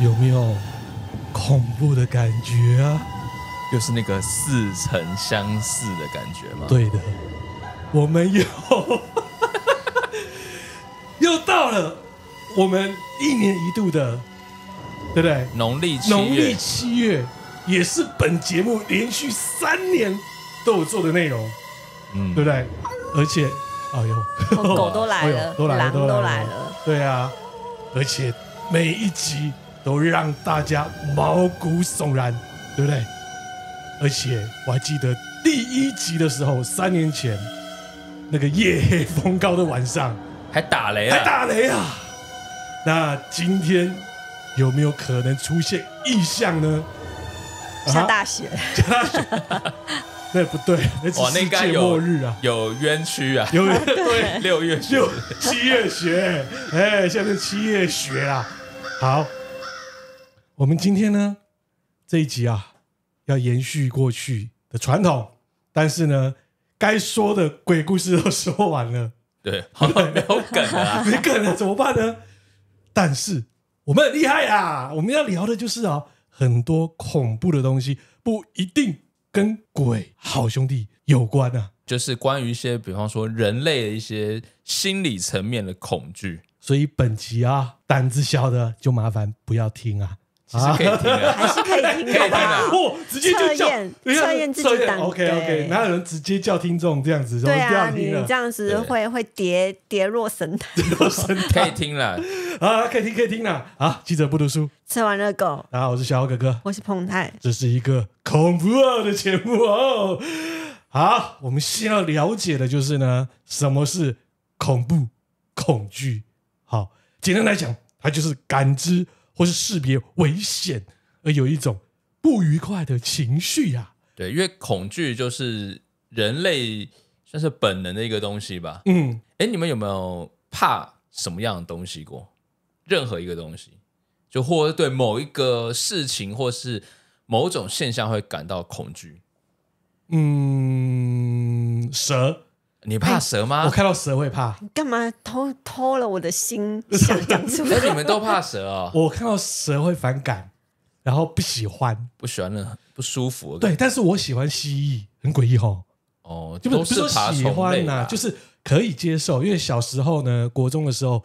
有没有恐怖的感觉啊？就是那个似曾相似的感觉吗？对的，我们又 又到了我们一年一度的，对不对？农历农历七月也是本节目连续三年都有做的内容，嗯，对不对？而且啊有狗都来了，狼都来了，对啊，而且每一集。都让大家毛骨悚然，对不对？而且我还记得第一集的时候，三年前那个夜黑风高的晚上，还打雷啊！还打雷啊！那今天有没有可能出现异象呢？下大雪？下大雪？那 不对，那是世界末日啊！有冤屈啊！有六月六七月雪，哎，现在七月雪啦，好。我们今天呢这一集啊，要延续过去的传统，但是呢，该说的鬼故事都说完了，对，好 没有梗了，没梗了怎么办呢？但是我们很厉害啊！我们要聊的就是啊，很多恐怖的东西不一定跟鬼好兄弟有关啊，就是关于一些，比方说人类的一些心理层面的恐惧。所以本集啊，胆子小的就麻烦不要听啊。还是可以听的，直接就测验测验自己 OK OK，哪有人直接叫听众这样子？对啊，你这样子会会跌跌落神坛。跌落神坛，可以听了啊，可以听可以听了啊！记者不读书，吃完热狗。然后我是小豪哥哥，我是彭泰，这是一个恐怖的节目哦。好，我们先要了解的就是呢，什么是恐怖恐惧？好，简单来讲，它就是感知。或是识别危险而有一种不愉快的情绪呀？对，因为恐惧就是人类算是本能的一个东西吧。嗯，哎，你们有没有怕什么样的东西过？任何一个东西，就或者对某一个事情，或是某种现象会感到恐惧？嗯，蛇。你怕蛇吗？我看到蛇会怕。你干嘛偷偷了我的心？想什么？那你们都怕蛇哦。我看到蛇会反感，然后不喜欢，不喜欢了，不舒服。对，但是我喜欢蜥蜴，很诡异吼。哦，就不是说喜欢呐，就是可以接受。因为小时候呢，国中的时候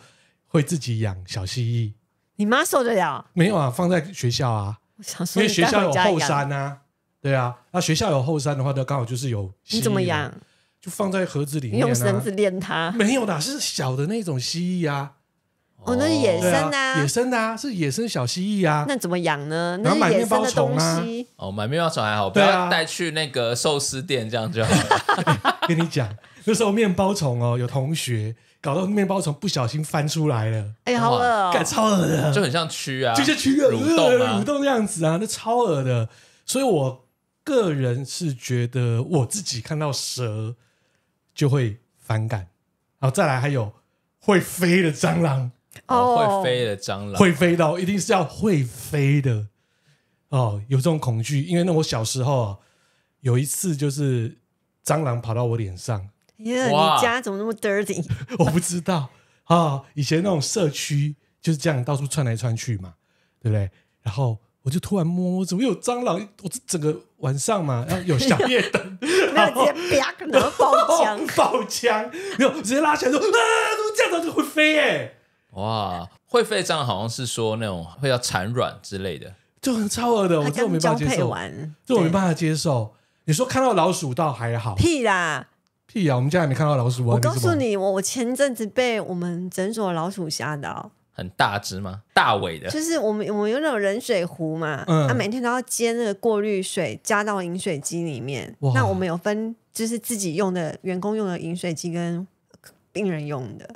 会自己养小蜥蜴。你妈受得了？没有啊，放在学校啊。因为学校有后山呐。对啊，那学校有后山的话，那刚好就是有。你怎么养？就放在盒子里面呢。用绳子链它？没有的，是小的那种蜥蜴啊。哦，那是野生的、啊，野生的啊，是野生小蜥蜴啊。那怎么养呢？那买面包虫啊。哦，买面包虫还好，不要带去那个寿司店，这样就好。了、跟你讲，那时候面包虫哦，有同学搞到面包虫不小心翻出来了，哎呀，好恶心，超恶的，就很像蛆啊，就像蛆，蠕动蠕动那样子啊，那超恶的。所以我个人是觉得，我自己看到蛇。就会反感，然后再来还有会飞的蟑螂哦，会飞的蟑螂，会飞到一定是要会飞的哦，有这种恐惧，因为那我小时候有一次就是蟑螂跑到我脸上，耶，你家怎么那么 dirty？我不知道啊，以前那种社区就是这样到处窜来窜去嘛，对不对？然后。我就突然摸，怎么有蟑螂？我整个晚上嘛，然后有小夜灯，然 后直接啪，然后爆枪，爆枪，然后直接拉起来说：样螂就会飞耶！哇，会飞蟑螂好像是说那种会要产卵之类的，就很超恶的，我真的没办法接受。这我没办法接受。你说看到老鼠倒还好，屁啦，屁啊！我们家也没看到老鼠。我告诉你，我我前一阵子被我们诊所老鼠吓到。很大只吗？大尾的，就是我们我们有那种冷水壶嘛，啊，每天都要接那个过滤水加到饮水机里面。那我们有分，就是自己用的、员工用的饮水机跟病人用的。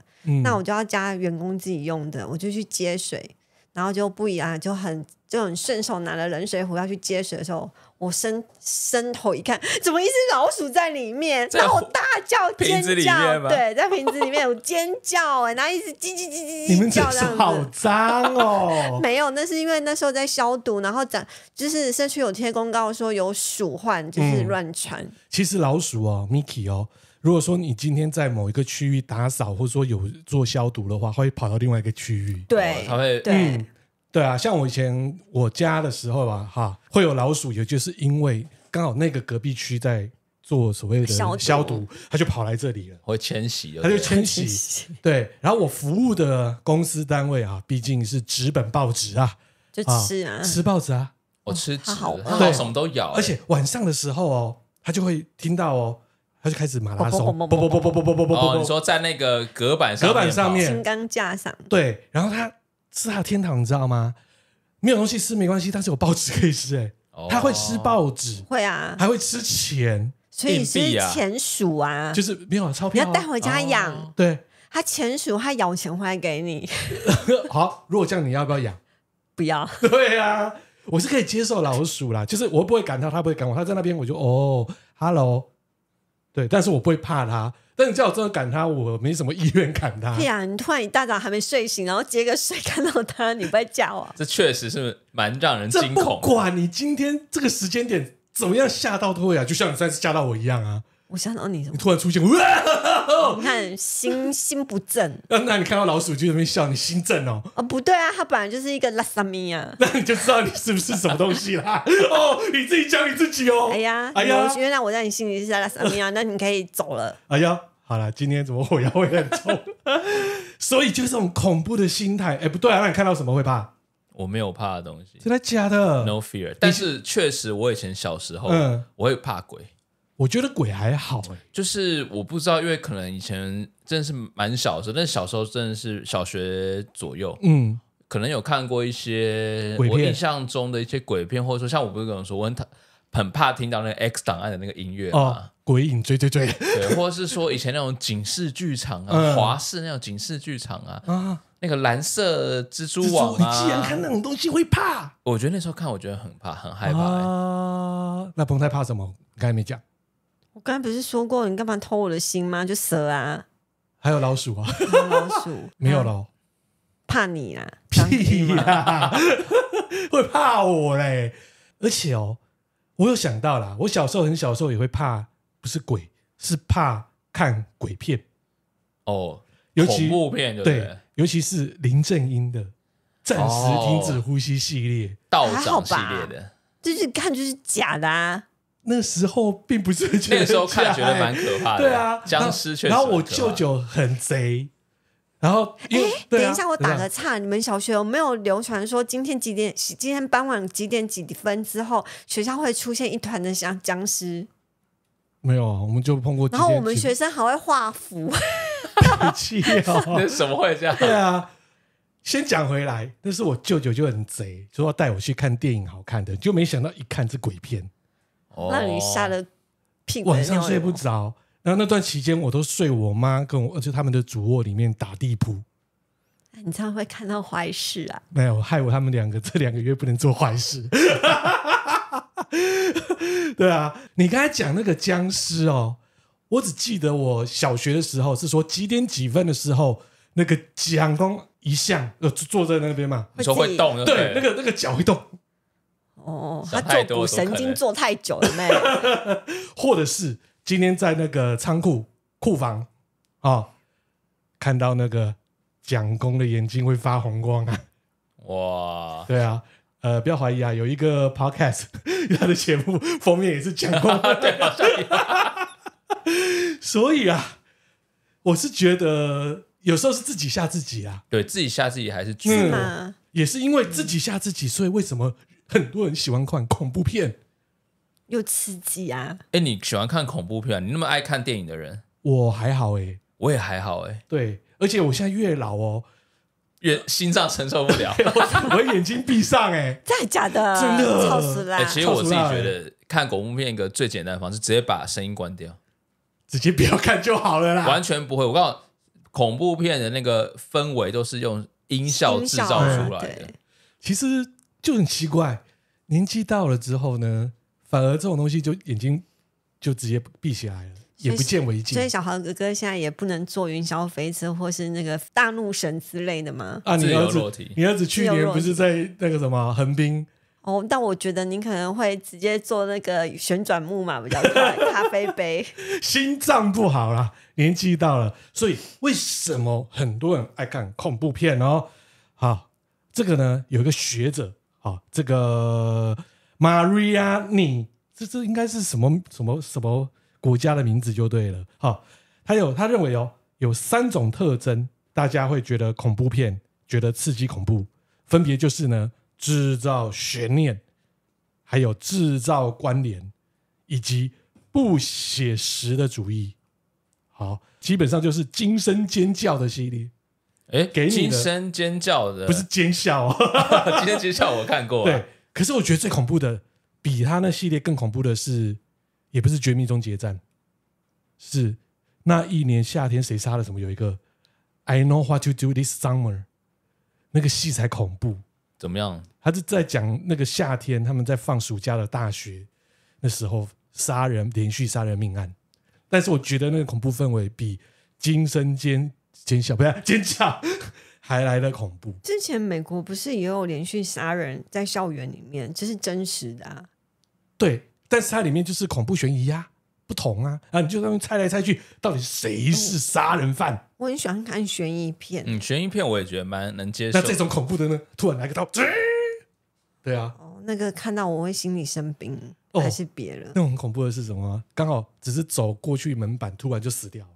那我就要加员工自己用的，我就去接水，然后就不一样，就很就很顺手拿了冷水壶要去接水的时候。我伸伸头一看，怎么一只老鼠在里面？然后大叫尖叫，对，在瓶子里面有尖叫哎，然后一直叽叽叽叽叽叫，这样子好脏哦。没有，那是因为那时候在消毒，然后长就是社区有贴公告说有鼠患，就是乱传。其实老鼠哦，Miki 哦，如果说你今天在某一个区域打扫，或者说有做消毒的话，会跑到另外一个区域，对，它会对。对啊，像我以前我家的时候吧，哈，会有老鼠，也就是因为刚好那个隔壁区在做所谓的消毒，它就跑来这里了，会迁徙它就迁徙。对，然后我服务的公司单位啊，毕竟是纸本报纸啊，就吃啊，吃报纸啊，我吃它好，它什么都咬。而且晚上的时候哦，它就会听到哦，它就开始马拉松，不不不不不不不不啵，你说在那个隔板上，隔板上面，钢架上，对，然后它。是他的天堂，你知道吗？没有东西吃没关系，但是有报纸可以吃。哎，他会吃报纸，会啊，还会吃钱，所以是钱鼠啊，就是没有钞票要带回家养。对他钱鼠，他咬钱回来给你。好，如果这样，你要不要养？不要。对啊，我是可以接受老鼠啦，就是我不会赶到他不会赶我，他在那边我就哦，hello，对，但是我不会怕他。那你叫我真的赶他，我没什么意愿赶他。对呀，你突然一大早还没睡醒，然后接个水看到他，你不会叫我？这确实是蛮让人惊恐。不管你今天这个时间点怎么样吓到都会啊，就像你上次吓到我一样啊。我想问你，你突然出现，你看心心不正。那那你看到老鼠就在那边笑，你心正哦。哦，不对啊，它本来就是一个拉萨米啊。那你就知道你是不是什么东西啦？哦，你自己讲你自己哦。哎呀，哎呀，原来我在你心里是拉萨米啊。那你可以走了。哎呀，好了，今天怎么火药味很重？所以就是这种恐怖的心态。哎，不对啊，那你看到什么会怕？我没有怕的东西，真的假的？No fear。但是确实，我以前小时候嗯、我会怕鬼。我觉得鬼还好，哎，就是我不知道，因为可能以前真的是蛮小的，但小时候真的是小学左右，嗯，可能有看过一些我印象中的一些鬼片，或者说像我不是跟我说，我很怕听到那个 X 档案的那个音乐啊，鬼影追追追，或者是说以前那种警示剧场啊，华视那种警示剧场啊，啊，那个蓝色蜘蛛网啊，你竟然看那种东西会怕？我觉得那时候看，我觉得很怕，很害怕。啊，那彭泰怕什么？刚才没讲。我刚才不是说过你干嘛偷我的心吗？就蛇啊，还有老鼠啊，老鼠 没有了，怕你啦，屁呀，会怕我嘞？而且哦，我有想到啦，我小时候很小时候也会怕，不是鬼，是怕看鬼片哦，尤恐怖片对，尤其是林正英的《暂时停止呼吸》系列、《道长》系列的，就是看就是假的。啊。那时候并不是那个时候看觉得蛮可怕的，对啊，僵尸确实。然后我舅舅很贼，然后哎，等一下我打个岔，你们小学有没有流传说今天几点？今天傍晚几点几分之后，学校会出现一团的像僵尸？没有，啊，我们就碰过。然后我们学生还会画符，哈 气啊，那什么会这样？对啊，先讲回来，那是我舅舅就很贼，说要带我去看电影，好看的，就没想到一看是鬼片。让你吓得屁股晚上睡不着。然后那段期间，我都睡我妈跟我，且他们的主卧里面打地铺。你这样会看到坏事啊？没有，害我他们两个这两个月不能做坏事。对啊，你刚才讲那个僵尸哦，我只记得我小学的时候是说几点几分的时候，那个蒋公一向呃坐在那边嘛，你说会动？对，那个那个脚会动。哦，他做股神经做太久了，没？或者是今天在那个仓库库房啊，看到那个蒋公的眼睛会发红光啊？哇，对啊，呃，不要怀疑啊，有一个 podcast 他的节目封面也是蒋工，对，所以啊，我是觉得有时候是自己吓自己啊，对自己吓自己还是多，也是因为自己吓自己，所以为什么？很多人喜欢看恐怖片，又刺激啊！哎，你喜欢看恐怖片？你那么爱看电影的人，我还好哎，我也还好哎。对，而且我现在越老哦，越心脏承受不了。我眼睛闭上哎，真的假的？真的，吵死了！其实我自己觉得，看恐怖片一个最简单的方式，直接把声音关掉，直接不要看就好了啦。完全不会，我告诉你，恐怖片的那个氛围都是用音效制造出来的。其实。就很奇怪，年纪到了之后呢，反而这种东西就眼睛就直接闭起来了，也不见为净，所以小豪哥哥现在也不能坐云霄飞车或是那个大怒神之类的吗？啊，你儿子，你儿子去年不是在那个什么横滨？哦，但我觉得您可能会直接坐那个旋转木马比较快。咖啡杯，心脏不好了，年纪到了，所以为什么很多人爱看恐怖片？哦？好，这个呢，有一个学者。好，这个 Maria，你这这应该是什么什么什么国家的名字就对了。好，他有，他认为哦，有三种特征，大家会觉得恐怖片，觉得刺激恐怖，分别就是呢，制造悬念，还有制造关联，以及不写实的主义。好，基本上就是惊声尖叫的系列。哎，给你的《金声尖叫》的不是《奸笑》。《今天奸笑》我看过。对，可是我觉得最恐怖的，比他那系列更恐怖的是，也不是《绝命终结战》，是那一年夏天谁杀了什么？有一个《I Know What to Do This Summer》，那个戏才恐怖。怎么样？他是在讲那个夏天他们在放暑假的大学那时候杀人连续杀人命案，但是我觉得那个恐怖氛围比《金声尖》。尖叫不是尖叫，还来的恐怖。之前美国不是也有连续杀人，在校园里面，这是真实的。啊。对，但是它里面就是恐怖悬疑啊，不同啊啊！你就上面猜来猜去，到底谁是杀人犯？我很喜欢看悬疑片，嗯，悬疑片我也觉得蛮能接受。那这种恐怖的呢？突然来个刀，对啊。哦，那个看到我会心里生病，还是别人？那种恐怖的是什么？刚好只是走过去门板，突然就死掉了。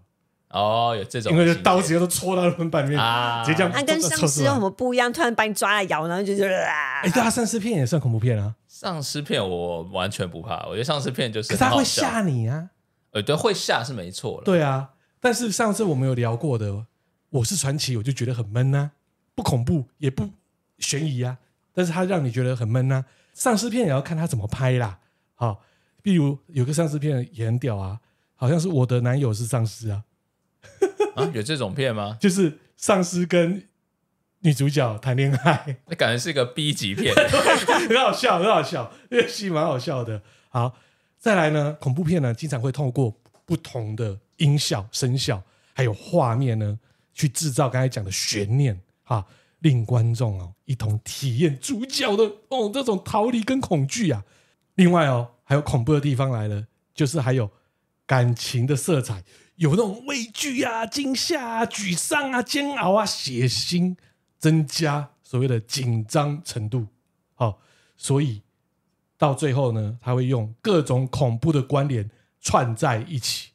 哦，有这种，因为刀子接都戳到那块板面，直接这样。啊、跟丧尸有什么不一样？突然把你抓来咬，然后就是啊！哎，对啊，丧尸片也算恐怖片啊。丧尸片我完全不怕，我觉得丧尸片就是，可是它会吓你啊。呃，对，会吓是没错了。对啊，但是上次我们有聊过的《我是传奇》，我就觉得很闷呐，不恐怖也不悬疑啊，但是它让你觉得很闷呐。丧尸片也要看它怎么拍啦。好，譬如有个丧尸片也很屌啊，好像是我的男友是丧尸啊。啊，有这种片吗？就是丧尸跟女主角谈恋爱，那感觉是一个 B 级片，很好笑，很好笑，这戏蛮好笑的。好，再来呢，恐怖片呢，经常会透过不同的音效、声效，还有画面呢，去制造刚才讲的悬念啊，令观众哦一同体验主角的哦这种逃离跟恐惧啊。另外哦，还有恐怖的地方来了，就是还有感情的色彩。有那种畏惧啊、惊吓啊、沮丧啊、煎熬啊、血腥，增加所谓的紧张程度。好，所以到最后呢，他会用各种恐怖的关联串在一起。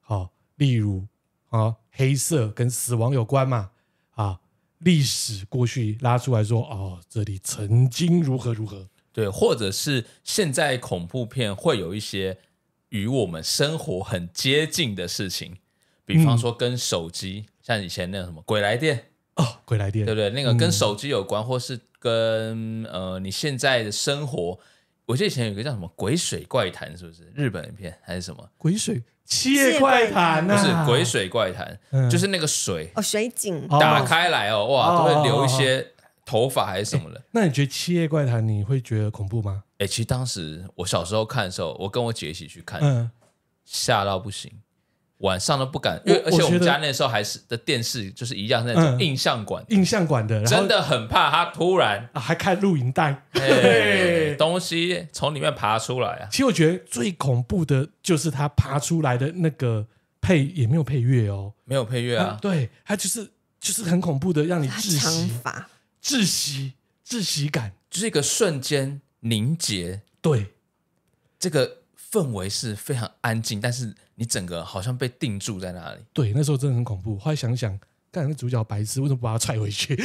好，例如啊，黑色跟死亡有关嘛？啊，历史过去拉出来说，哦，这里曾经如何如何？对，或者是现在恐怖片会有一些。与我们生活很接近的事情，比方说跟手机，像以前那个什么鬼来电哦，鬼来电，对不对？那个跟手机有关，或是跟呃你现在的生活，我记得以前有个叫什么《鬼水怪谈》，是不是日本的片还是什么《鬼水七夜怪谈》？不是《鬼水怪谈》，就是那个水哦，水井打开来哦，哇，都会流一些。头发还是什么的？那你觉得《七夜怪谈》你会觉得恐怖吗？哎，其实当时我小时候看的时候，我跟我姐一起去看，嗯，吓到不行，晚上都不敢。因为而且我们家那时候还是的电视，就是一样那种印象馆，印象馆的，真的很怕他突然还看录影带，东西从里面爬出来啊！其实我觉得最恐怖的就是他爬出来的那个配也没有配乐哦，没有配乐啊，对，他就是就是很恐怖的，让你窒息。窒息，窒息感就是一个瞬间凝结。对，这个氛围是非常安静，但是你整个好像被定住在那里。对，那时候真的很恐怖。后来想想，干主角白痴，为什么不把他踹回去？对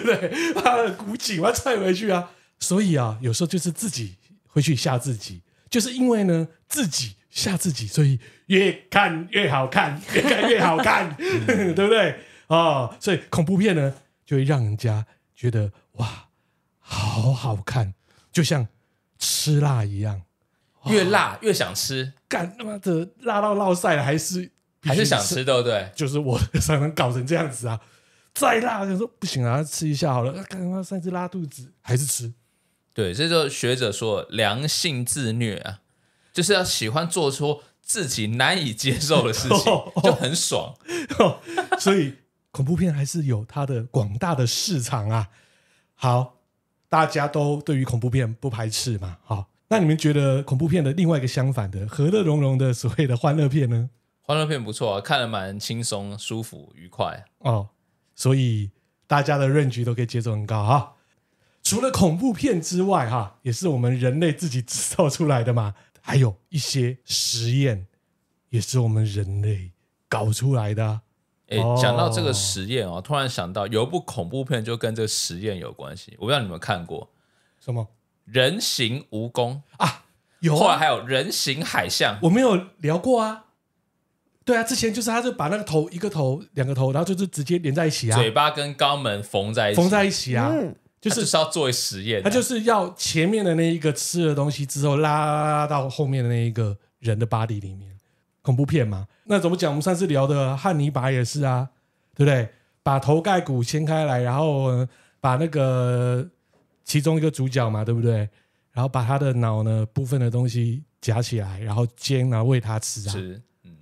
不对？他的古井把他踹回去啊！所以啊，有时候就是自己会去吓自己，就是因为呢自己吓自己，所以越看越好看，越看越好看，对不对？啊，所以恐怖片呢，就会让人家觉得哇，好好看，就像吃辣一样，越辣越想吃。干他妈的辣到落晒了，还是还是想吃，对不对？就是我常常搞成这样子啊，再辣就说不行啊，吃一下好了。干他妈上次拉肚子，还是吃。对，所以就学者说，良性自虐啊，就是要喜欢做出自己难以接受的事情，就很爽。所以。恐怖片还是有它的广大的市场啊！好，大家都对于恐怖片不排斥嘛？好，那你们觉得恐怖片的另外一个相反的和乐融融的所谓的欢乐片呢？欢乐片不错，看了蛮轻松、舒服、愉快哦。所以大家的认知都可以接受很高哈。除了恐怖片之外，哈，也是我们人类自己制造出来的嘛，还有一些实验也是我们人类搞出来的。讲到这个实验哦，突然想到有一部恐怖片就跟这个实验有关系，我不知道你们看过什么人形蜈蚣啊，有，还有人形海象，我没有聊过啊。对啊，之前就是他就把那个头一个头两个头，然后就是直接连在一起啊，嘴巴跟肛门缝在一起，缝在一起啊，就是是要作为实验，他就是要前面的那一个吃的东西之后拉到后面的那一个人的 body 里面，恐怖片吗？那怎么讲？我们上次聊的《汉尼拔》也是啊，对不对？把头盖骨掀开来，然后把那个其中一个主角嘛，对不对？然后把他的脑呢部分的东西夹起来，然后煎啊，喂他吃啊。是，嗯，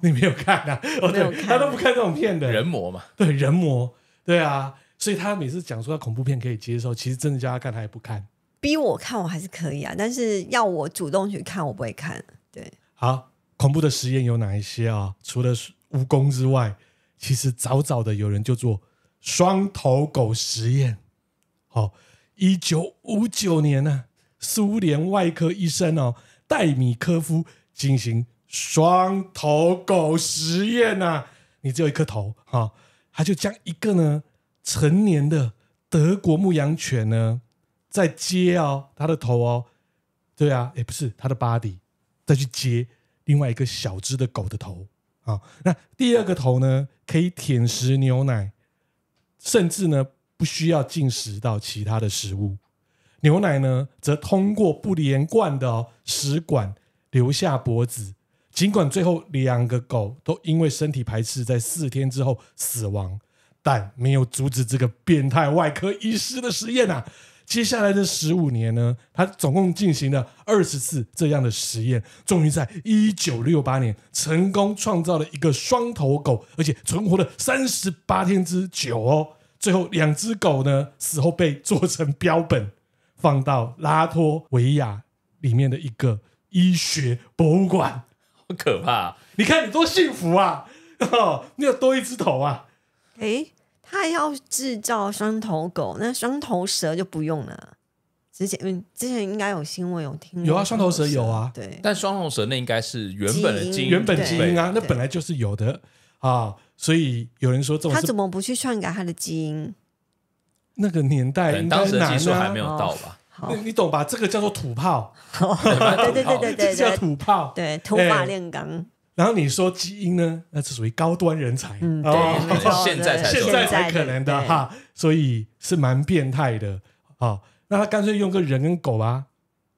你没有看啊？我 他都不看这种片的。人魔嘛，对人魔，对啊。所以他每次讲说恐怖片可以接受，其实真的叫他看，他也不看。逼我看，我还是可以啊，但是要我主动去看，我不会看。对，好。恐怖的实验有哪一些啊？除了蜈蚣之外，其实早早的有人就做双头狗实验。好，一九五九年呢，苏联外科医生哦，戴米科夫进行双头狗实验啊。你只有一颗头哈，他就将一个呢成年的德国牧羊犬呢，在接哦他的头哦，对啊，也不是他的 body 再去接。另外一个小只的狗的头啊，那第二个头呢，可以舔食牛奶，甚至呢不需要进食到其他的食物，牛奶呢则通过不连贯的食管流下脖子。尽管最后两个狗都因为身体排斥，在四天之后死亡，但没有阻止这个变态外科医师的实验啊。接下来的十五年呢，他总共进行了二十次这样的实验，终于在一九六八年成功创造了一个双头狗，而且存活了三十八天之久哦。最后两只狗呢死后被做成标本，放到拉脱维亚里面的一个医学博物馆。好可怕！你看你多幸福啊！你有多一只头啊？哎。他要制造双头狗，那双头蛇就不用了。之前嗯，之前应该有新闻有听有啊，双头蛇有啊，对。但双头蛇那应该是原本的基因，原本基因啊，那本来就是有的啊。所以有人说这种他怎么不去篡改他的基因？那个年代当时技术还没有到吧？你懂吧？这个叫做土炮。对对对对对，叫土炮，对土法炼钢。然后你说基因呢？那是属于高端人才，嗯，哦，现在才才可能的哈，所以是蛮变态的。好，那他干脆用个人跟狗啊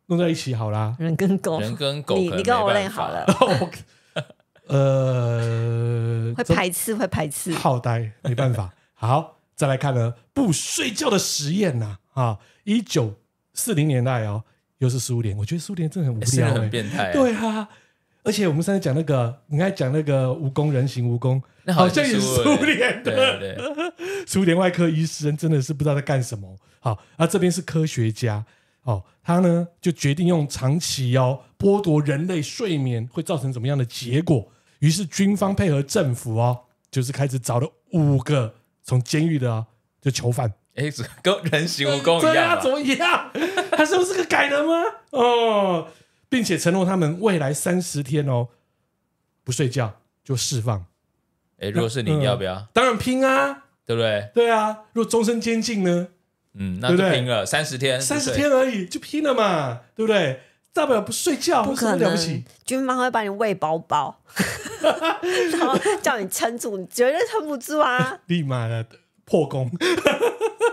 弄在一起好啦，人跟狗，人跟狗，你你跟我练好了。呃，会排斥，会排斥，好呆，没办法。好，再来看呢，不睡觉的实验呐，啊，一九四零年代哦，又是苏联，我觉得苏联真的很无聊，很变态，对啊。而且我们上次讲那个，你看讲那个蜈蚣人形蜈蚣，那好像也是苏联的，苏联 外科医生真的是不知道在干什么。好，那这边是科学家，好，他呢就决定用长期哦剥夺人类睡眠会造成怎么样的结果。于是军方配合政府哦，就是开始找了五个从监狱的就囚犯，哎，跟人形蜈蚣一样，怎么一样？他是不是个改人吗？哦。并且承诺他们未来三十天哦，不睡觉就释放。哎，果是你要不要？当然拼啊，对不对？对啊，如果终身监禁呢？嗯，那就拼了三十天，三十天而已就拼了嘛，对不对？大不了不睡觉，不可能，了不起。军方会把你喂饱饱，然后叫你撑住，你绝对撑不住啊，立马的破功。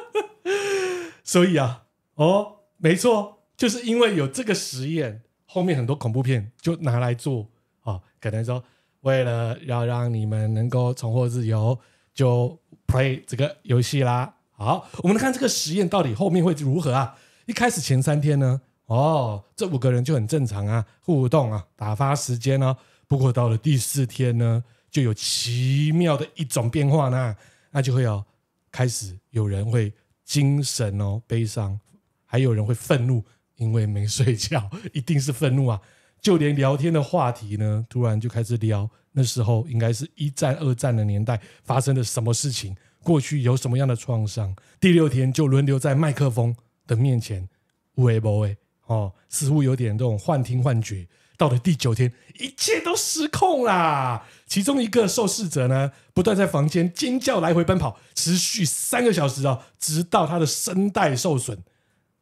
所以啊，哦，没错，就是因为有这个实验。后面很多恐怖片就拿来做哦，可能说为了要让你们能够重获自由，就 play 这个游戏啦。好，我们来看这个实验到底后面会如何啊？一开始前三天呢，哦，这五个人就很正常啊，互动啊，打发时间呢。不过到了第四天呢，就有奇妙的一种变化呢，那就会有开始有人会精神哦悲伤，还有人会愤怒。因为没睡觉，一定是愤怒啊！就连聊天的话题呢，突然就开始聊。那时候应该是一战、二战的年代，发生了什么事情？过去有什么样的创伤？第六天就轮流在麦克风的面前喂喂喂哦，似乎有点这种幻听、幻觉。到了第九天，一切都失控啦！其中一个受试者呢，不断在房间尖叫、来回奔跑，持续三个小时啊，直到他的声带受损。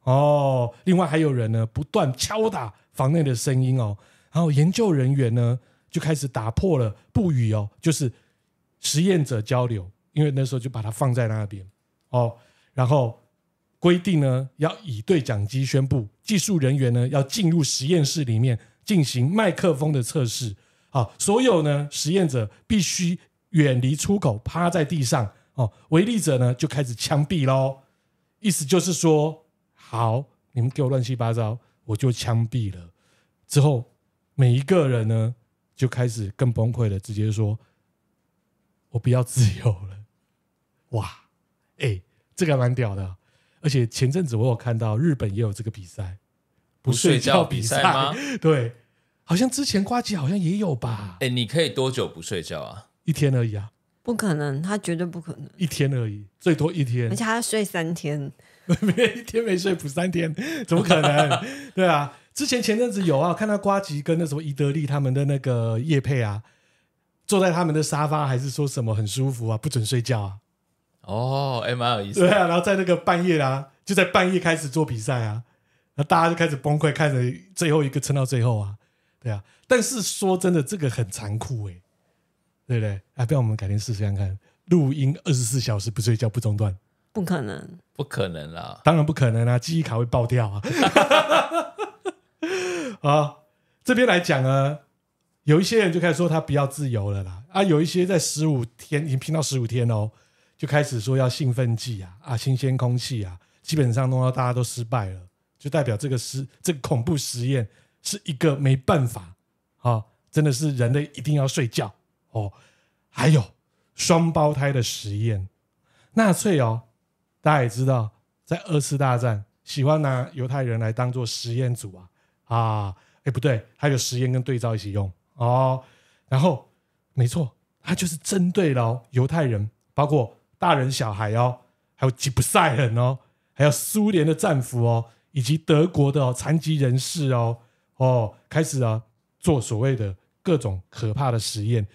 哦，另外还有人呢，不断敲打房内的声音哦，然后研究人员呢就开始打破了不语哦，就是实验者交流，因为那时候就把它放在那边哦，然后规定呢要以对讲机宣布，技术人员呢要进入实验室里面进行麦克风的测试啊，所有呢实验者必须远离出口，趴在地上哦，违例者呢就开始枪毙喽，意思就是说。好，你们给我乱七八糟，我就枪毙了。之后，每一个人呢就开始更崩溃了，直接说：“我不要自由了。”哇，哎，这个蛮屌的。而且前阵子我有看到日本也有这个比赛，不睡觉比赛吗？对，好像之前瓜机好像也有吧。哎，你可以多久不睡觉啊？一天而已啊，不可能，他绝对不可能。一天而已，最多一天，而且他睡三天。没一天没睡，补三天，怎么可能？对啊，之前前阵子有啊，看到瓜吉跟那什么伊德利他们的那个叶佩啊，坐在他们的沙发，还是说什么很舒服啊，不准睡觉啊。哦，哎，蛮有意思。对啊，然后在那个半夜啊，就在半夜开始做比赛啊，那大家就开始崩溃，看着最后一个撑到最后啊，对啊。但是说真的，这个很残酷哎，对不对？啊，不要我们改天试试看看？录音二十四小时不睡觉不中断。不可能，不可能啦！当然不可能啦！记忆卡会爆掉啊！啊，这边来讲呢，有一些人就开始说他不要自由了啦。啊，有一些在十五天已经拼到十五天哦，就开始说要兴奋剂啊啊，新鲜空气啊，基本上弄到大家都失败了，就代表这个实这个恐怖实验是一个没办法啊，真的是人类一定要睡觉哦。还有双胞胎的实验，纳粹哦。大家也知道，在二次大战，喜欢拿犹太人来当做实验组啊啊！哎，不对，还有实验跟对照一起用哦。然后，没错，他就是针对了犹太人，包括大人小孩哦，还有吉普赛人哦，还有苏联的战俘哦，以及德国的残疾人士哦哦，开始啊，做所谓的各种可怕的实验。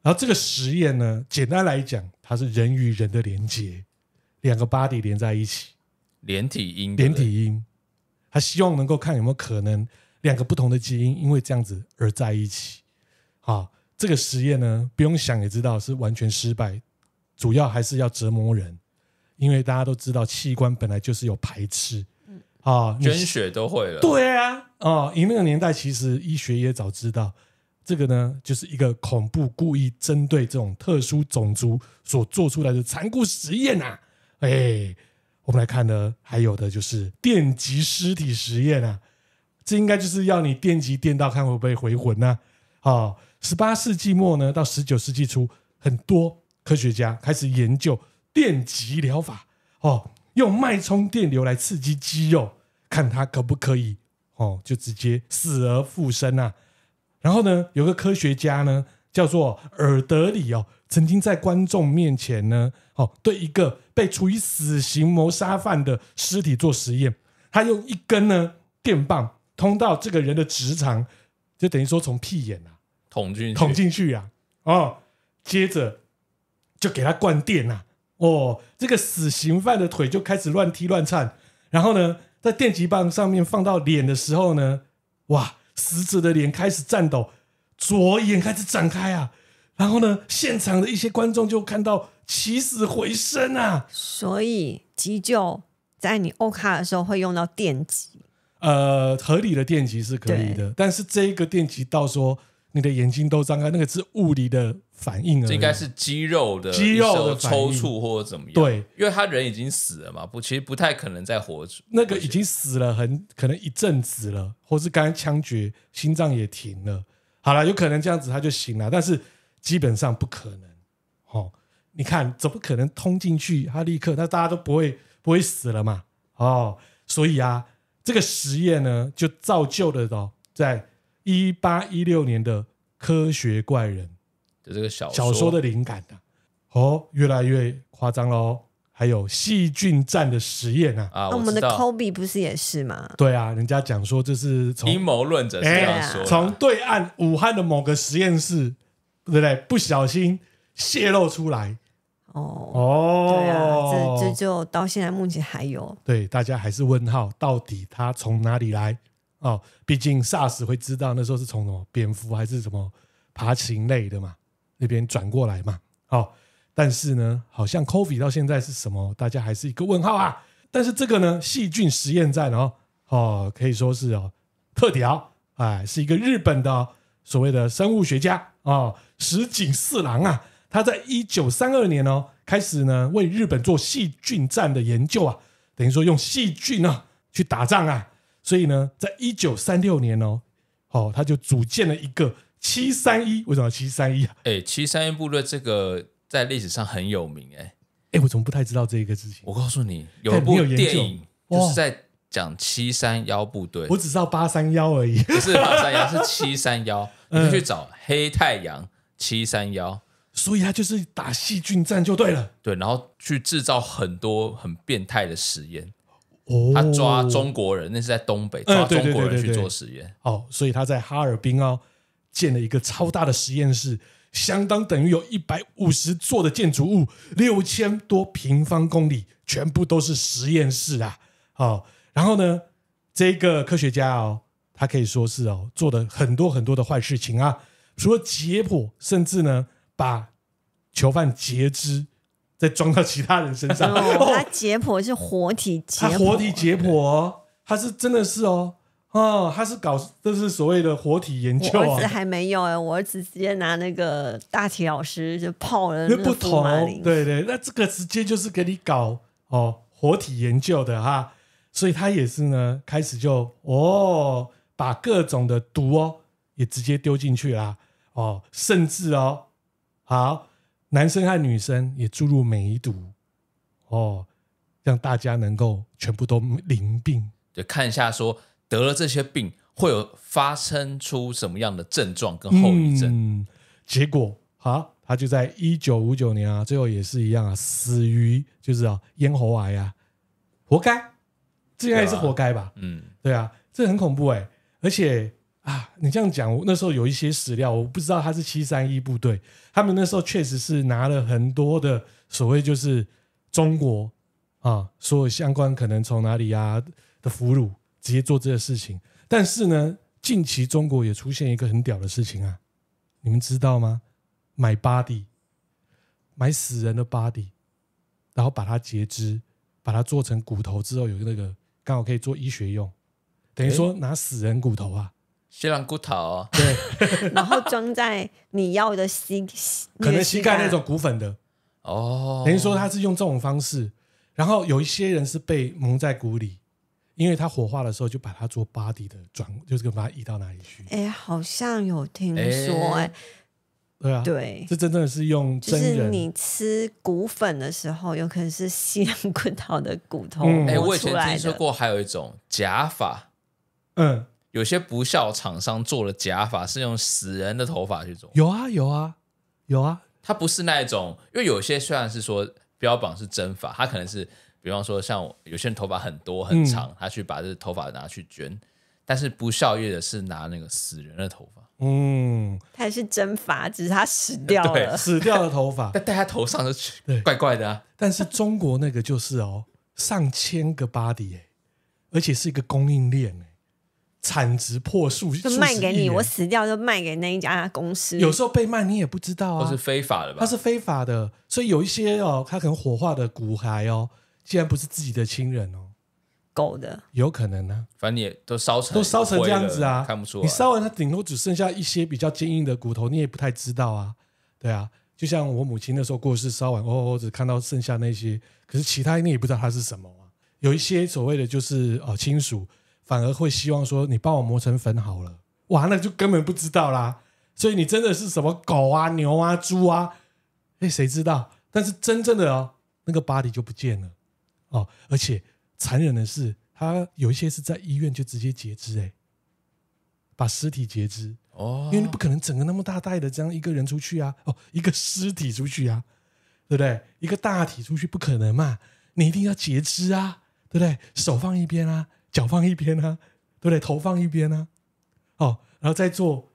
然后这个实验呢，简单来讲，它是人与人的连接。两个 body 连在一起，连体婴，连体婴，他希望能够看有没有可能两个不同的基因因为这样子而在一起。啊，这个实验呢，不用想也知道是完全失败，主要还是要折磨人，因为大家都知道器官本来就是有排斥，啊，捐血都会了，对啊，啊，以那个年代，其实医学也早知道这个呢，就是一个恐怖、故意针对这种特殊种族所做出来的残酷实验啊。哎，我们来看呢，还有的就是电极尸体实验啊，这应该就是要你电极电到看会不会回魂呐。啊，十八世纪末呢，到十九世纪初，很多科学家开始研究电极疗法哦，用脉冲电流来刺激肌肉，看他可不可以哦，就直接死而复生啊。然后呢，有个科学家呢。叫做尔德里哦，曾经在观众面前呢，哦，对一个被处以死刑谋杀犯的尸体做实验，他用一根呢电棒通到这个人的直肠，就等于说从屁眼啊捅进捅进去啊，哦，接着就给他灌电呐，哦，这个死刑犯的腿就开始乱踢乱颤，然后呢，在电极棒上面放到脸的时候呢，哇，死者的脸开始颤抖。左眼开始展开啊，然后呢，现场的一些观众就看到起死回生啊。所以急救在你 O 卡的时候会用到电击，呃，合理的电击是可以的，但是这一个电击到说你的眼睛都张开，那个是物理的反应，啊，应该是肌肉的肌肉的抽搐或者怎么样？对，因为他人已经死了嘛，不，其实不太可能再活着。那个已经死了，很可能一阵子了，或是刚刚枪决，心脏也停了。好了，有可能这样子他就行了，但是基本上不可能哦。你看，怎么可能通进去，他立刻那大家都不会不会死了嘛？哦，所以啊，这个实验呢，就造就了哦，在一八一六年的科学怪人的这个小小说的灵感呐，哦，越来越夸张喽。还有细菌战的实验啊！啊，我们的 Kobe 不是也是吗？对啊，人家讲说这是阴谋论者这样说，从对岸武汉的某个实验室，对不对？不小心泄露出来。哦哦，对啊，这这就到现在目前还有。对，大家还是问号，到底它从哪里来？哦，毕竟 SARS 会知道那时候是从什么蝙蝠还是什么爬行类的嘛？那边转过来嘛？好。但是呢，好像 c o v i 到现在是什么，大家还是一个问号啊。但是这个呢，细菌实验站哦哦，可以说是哦特调哎，是一个日本的所谓的生物学家哦，石井四郎啊，他在一九三二年哦开始呢为日本做细菌战的研究啊，等于说用细菌呢去打仗啊。所以呢，在一九三六年哦哦，他就组建了一个七三一。为什么七三一？哎，七三一部队这个。在历史上很有名，哎哎，我怎么不太知道这一个事情？我告诉你，有一部电影就是在讲七三幺部队。我只知道八三幺而已。不是八三幺，是七三幺。你去找《黑太阳》七三幺，所以他就是打细菌战就对了。对，然后去制造很多很变态的实验。哦，他抓中国人，那是在东北抓中国人去做实验。哦，所以他在哈尔滨哦建了一个超大的实验室。相当等于有一百五十座的建筑物，六千多平方公里，全部都是实验室啊！好，然后呢，这个科学家哦，他可以说是哦，做的很多很多的坏事情啊，除了解剖，甚至呢，把囚犯截肢，再装到其他人身上。他解剖是活体解，活体解剖，他是真的是哦。哦，他是搞，这是所谓的活体研究啊。我儿子还没有哎，我儿子直接拿那个大体老师就泡了那不同，对对，那这个直接就是给你搞哦活体研究的哈，所以他也是呢，开始就哦把各种的毒哦也直接丢进去啦哦，甚至哦好男生和女生也注入每一毒哦，让大家能够全部都淋病，就看一下说。得了这些病，会有发生出什么样的症状跟后遗症？结果好，他就在一九五九年啊，最后也是一样啊，死于就是啊咽喉癌啊，活该，这应该也是活该吧？嗯，对啊，这很恐怖哎，而且啊，你这样讲，那时候有一些史料，我不知道他是七三一部队，他们那时候确实是拿了很多的所谓就是中国啊所有相关可能从哪里啊的俘虏。直接做这个事情，但是呢，近期中国也出现一个很屌的事情啊，你们知道吗？买 body，买死人的 body，然后把它截肢，把它做成骨头之后，有那个刚好可以做医学用，等于说拿死人骨头啊，血染骨头哦，对，然后装在你要的膝，可能膝盖那种骨粉的，哦，等于说他是用这种方式，然后有一些人是被蒙在鼓里。因为他火化的时候，就把它做 body 的转，就是把它移到哪里去？哎，好像有听说哎，对啊，对，这真的是用就是你吃骨粉的时候，有可能是西洋古岛的骨头。哎，我以前听说过，还有一种假发，嗯，有些不孝厂商做的假发是用死人的头发去做，有啊，有啊，有啊，它不是那种，因为有些虽然是说标榜是真发，它可能是。比方说，像有些人头发很多很长，他去把这头发拿去捐，但是不孝业的是拿那个死人的头发。嗯，还是真发，只是他死掉了。死掉的头发，戴戴他头上就怪怪的。但是中国那个就是哦，上千个 body 哎，而且是一个供应链哎，产值破数卖给你，我死掉就卖给那一家公司。有时候被卖你也不知道啊。是非法的吧？它是非法的，所以有一些哦，它可能火化的骨骸哦。竟然不是自己的亲人哦，狗的有可能呢，反正也都烧成都烧成这样子啊，看不出。你烧完它，顶多只剩下一些比较坚硬的骨头，你也不太知道啊。对啊，就像我母亲那时候过世，烧完哦我只看到剩下那些，可是其他你也不知道它是什么啊。有一些所谓的就是哦亲属，反而会希望说你帮我磨成粉好了，哇，那就根本不知道啦。所以你真的是什么狗啊牛啊猪啊，哎谁知道？但是真正的哦，那个 body 就不见了。哦，而且残忍的是，他有一些是在医院就直接截肢，哎，把尸体截肢哦，因为你不可能整个那么大袋的这样一个人出去啊，哦，一个尸体出去啊，对不对？一个大体出去不可能嘛，你一定要截肢啊，对不对？手放一边啊，脚放一边啊，对不对？头放一边啊，哦，然后再做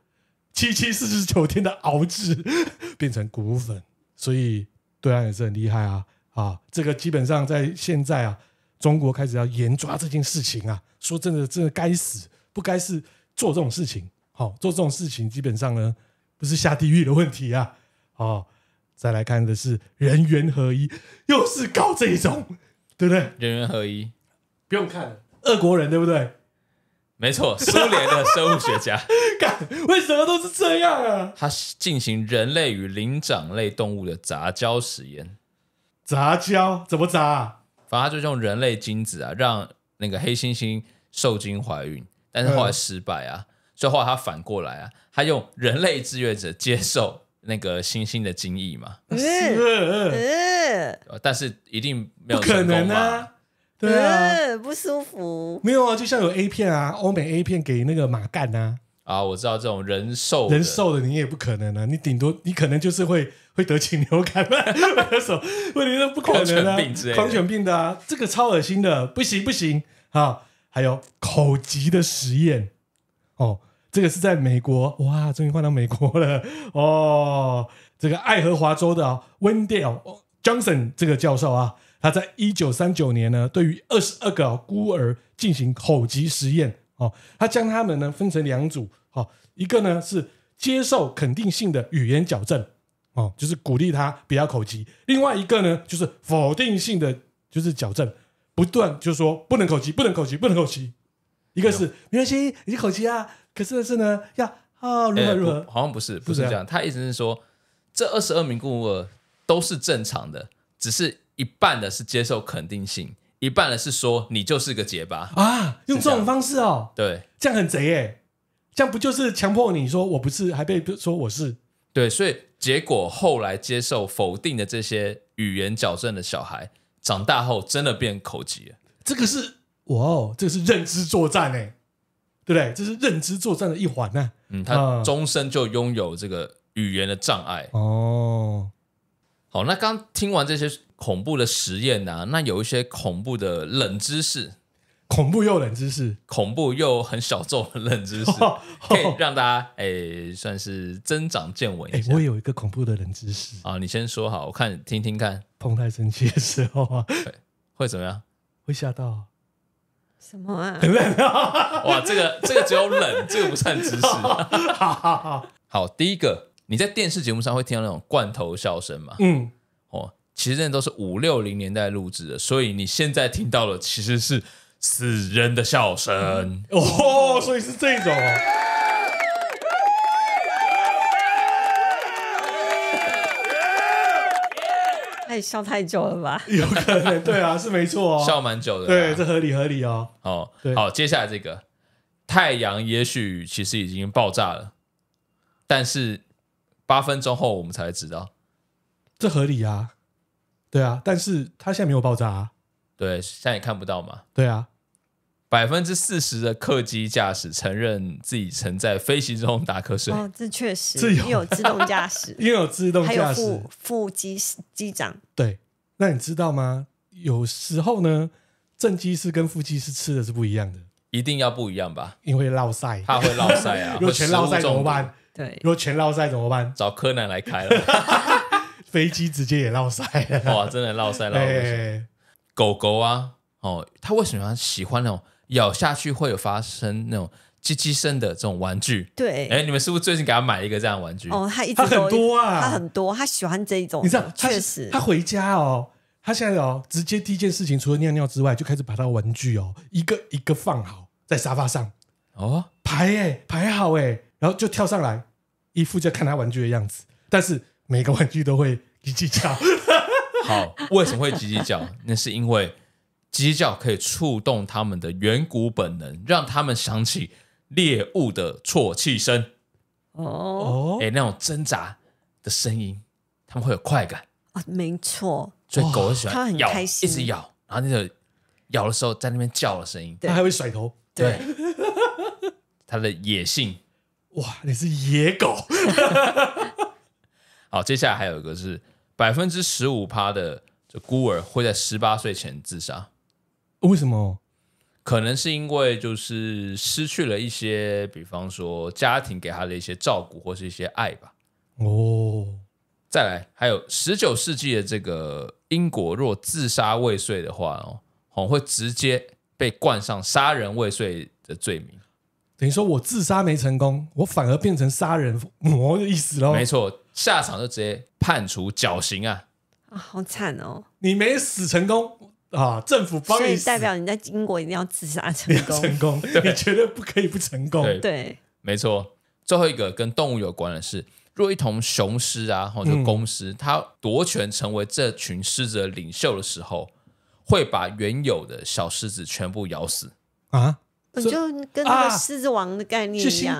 七七四十九天的熬制，变成骨粉，所以对岸也是很厉害啊。啊，这个基本上在现在啊，中国开始要严抓这件事情啊。说真的，真的该死，不该是做这种事情。好，做这种事情基本上呢，不是下地狱的问题啊。哦，再来看的是人猿合一，又是搞这一种，对不对？人猿合一，不用看，俄国人对不对？没错，苏联的生物学家。干，为什么都是这样啊？他进行人类与灵长类动物的杂交实验。杂交怎么杂？反正就用人类精子啊，让那个黑猩猩受精怀孕，但是后来失败啊。最后他反过来啊，他用人类志愿者接受那个猩猩的精液嘛。但是一定有可能呢，对啊，不舒服。没有啊，就像有 A 片啊，欧美 A 片给那个马干呐。啊，我知道这种人兽人兽的，你也不可能啊，你顶多你可能就是会 会得禽流感啊，会 得什么？我 觉不可能啊，狂犬病、犬病的啊，这个超恶心的，不行不行啊！还有口疾的实验哦，这个是在美国，哇，终于换到美国了哦。这个爱荷华州的 Wendell Johnson 这个教授啊，他在一九三九年呢，对于二十二个孤儿进行口疾实验。哦，他将他们呢分成两组，哦，一个呢是接受肯定性的语言矫正，哦，就是鼓励他不要口疾；另外一个呢就是否定性的，就是矫正，不断就说不能口疾，不能口疾，不能口疾。一个是没关系，你口疾啊，可是是呢，要啊如何如何？好像不是不是这样，他意思是说这二十二名顾问都是正常的，只是一半的是接受肯定性。一半的是说你就是个结巴啊，用这种方式哦，对，这样很贼耶。这样不就是强迫你说我不是，还被说我是，对，所以结果后来接受否定的这些语言矫正的小孩，长大后真的变口疾了。这个是哇，哦，这是认知作战哎，对不对？这是认知作战的一环呢。嗯，他终身就拥有这个语言的障碍哦。好，那刚听完这些恐怖的实验啊，那有一些恐怖的冷知识，恐怖又冷知识，恐怖又很小众冷知识，可以让大家诶算是增长见闻。我有一个恐怖的冷知识啊，你先说好，我看听听看。碰太生气的时候啊，会怎么样？会吓到？什么啊？很冷啊！哇，这个这个只有冷，这个不算知识。好好好，好，第一个。你在电视节目上会听到那种罐头笑声嘛？嗯，哦，其实那都是五六零年代录制的，所以你现在听到的其实是死人的笑声哦。所以是这种。哎，笑太久了吧？有可能，对啊，是没错，笑蛮久的。对，这合理合理哦。好，好，接下来这个太阳也许其实已经爆炸了，但是。八分钟后我们才知道，这合理啊？对啊，但是它现在没有爆炸啊？对，现在也看不到嘛？对啊，百分之四十的客机驾驶承认自己曾在飞行中打瞌睡，这确实，因为有自动驾驶，因 为有自动驾驶。还有副副机机长？对，那你知道吗？有时候呢，正机师跟副机师吃的是不一样的，一定要不一样吧？因为落塞，他会落塞啊，会 全落塞怎么办？如果全绕塞怎么办？找柯南来开了，飞机直接也绕塞了。哇，真的绕塞绕不行。狗狗啊，哦，它为什么喜欢那种咬下去会有发生那种唧唧声的这种玩具？对。哎，你们是不是最近给它买了一个这样的玩具？哦，它一直很多啊，它很多，它喜欢这一种。你知道，确实。它回家哦，它现在哦，直接第一件事情除了尿尿之外，就开始把它玩具哦一个一个放好在沙发上。哦，排哎排好哎，然后就跳上来。一副在看他玩具的样子，但是每个玩具都会叽叽叫。好，为什么会叽叽叫？那是因为叽叽叫可以触动他们的远古本能，让他们想起猎物的啜泣声。哦，哎，那种挣扎的声音，他们会有快感。哦，没错。所以狗很喜欢咬，一直咬，然后那个咬的时候在那边叫的声音，它还会甩头。对，它的野性。哇，你是野狗！好，接下来还有一个是百分之十五趴的孤儿会在十八岁前自杀，为什么？可能是因为就是失去了一些，比方说家庭给他的一些照顾或是一些爱吧。哦，再来还有十九世纪的这个英国，若自杀未遂的话哦，会直接被冠上杀人未遂的罪名。等于说，我自杀没成功，我反而变成杀人魔的意思喽？没错，下场就直接判处绞刑啊！啊，好惨哦！你没死成功啊？政府帮你代表你在英国一定要自杀成功，成功，你绝对不可以不成功。对，没错。最后一个跟动物有关的是，若一头雄狮啊，或者公狮，它夺权成为这群狮子的领袖的时候，会把原有的小狮子全部咬死啊。就跟那个狮子王的概念一样，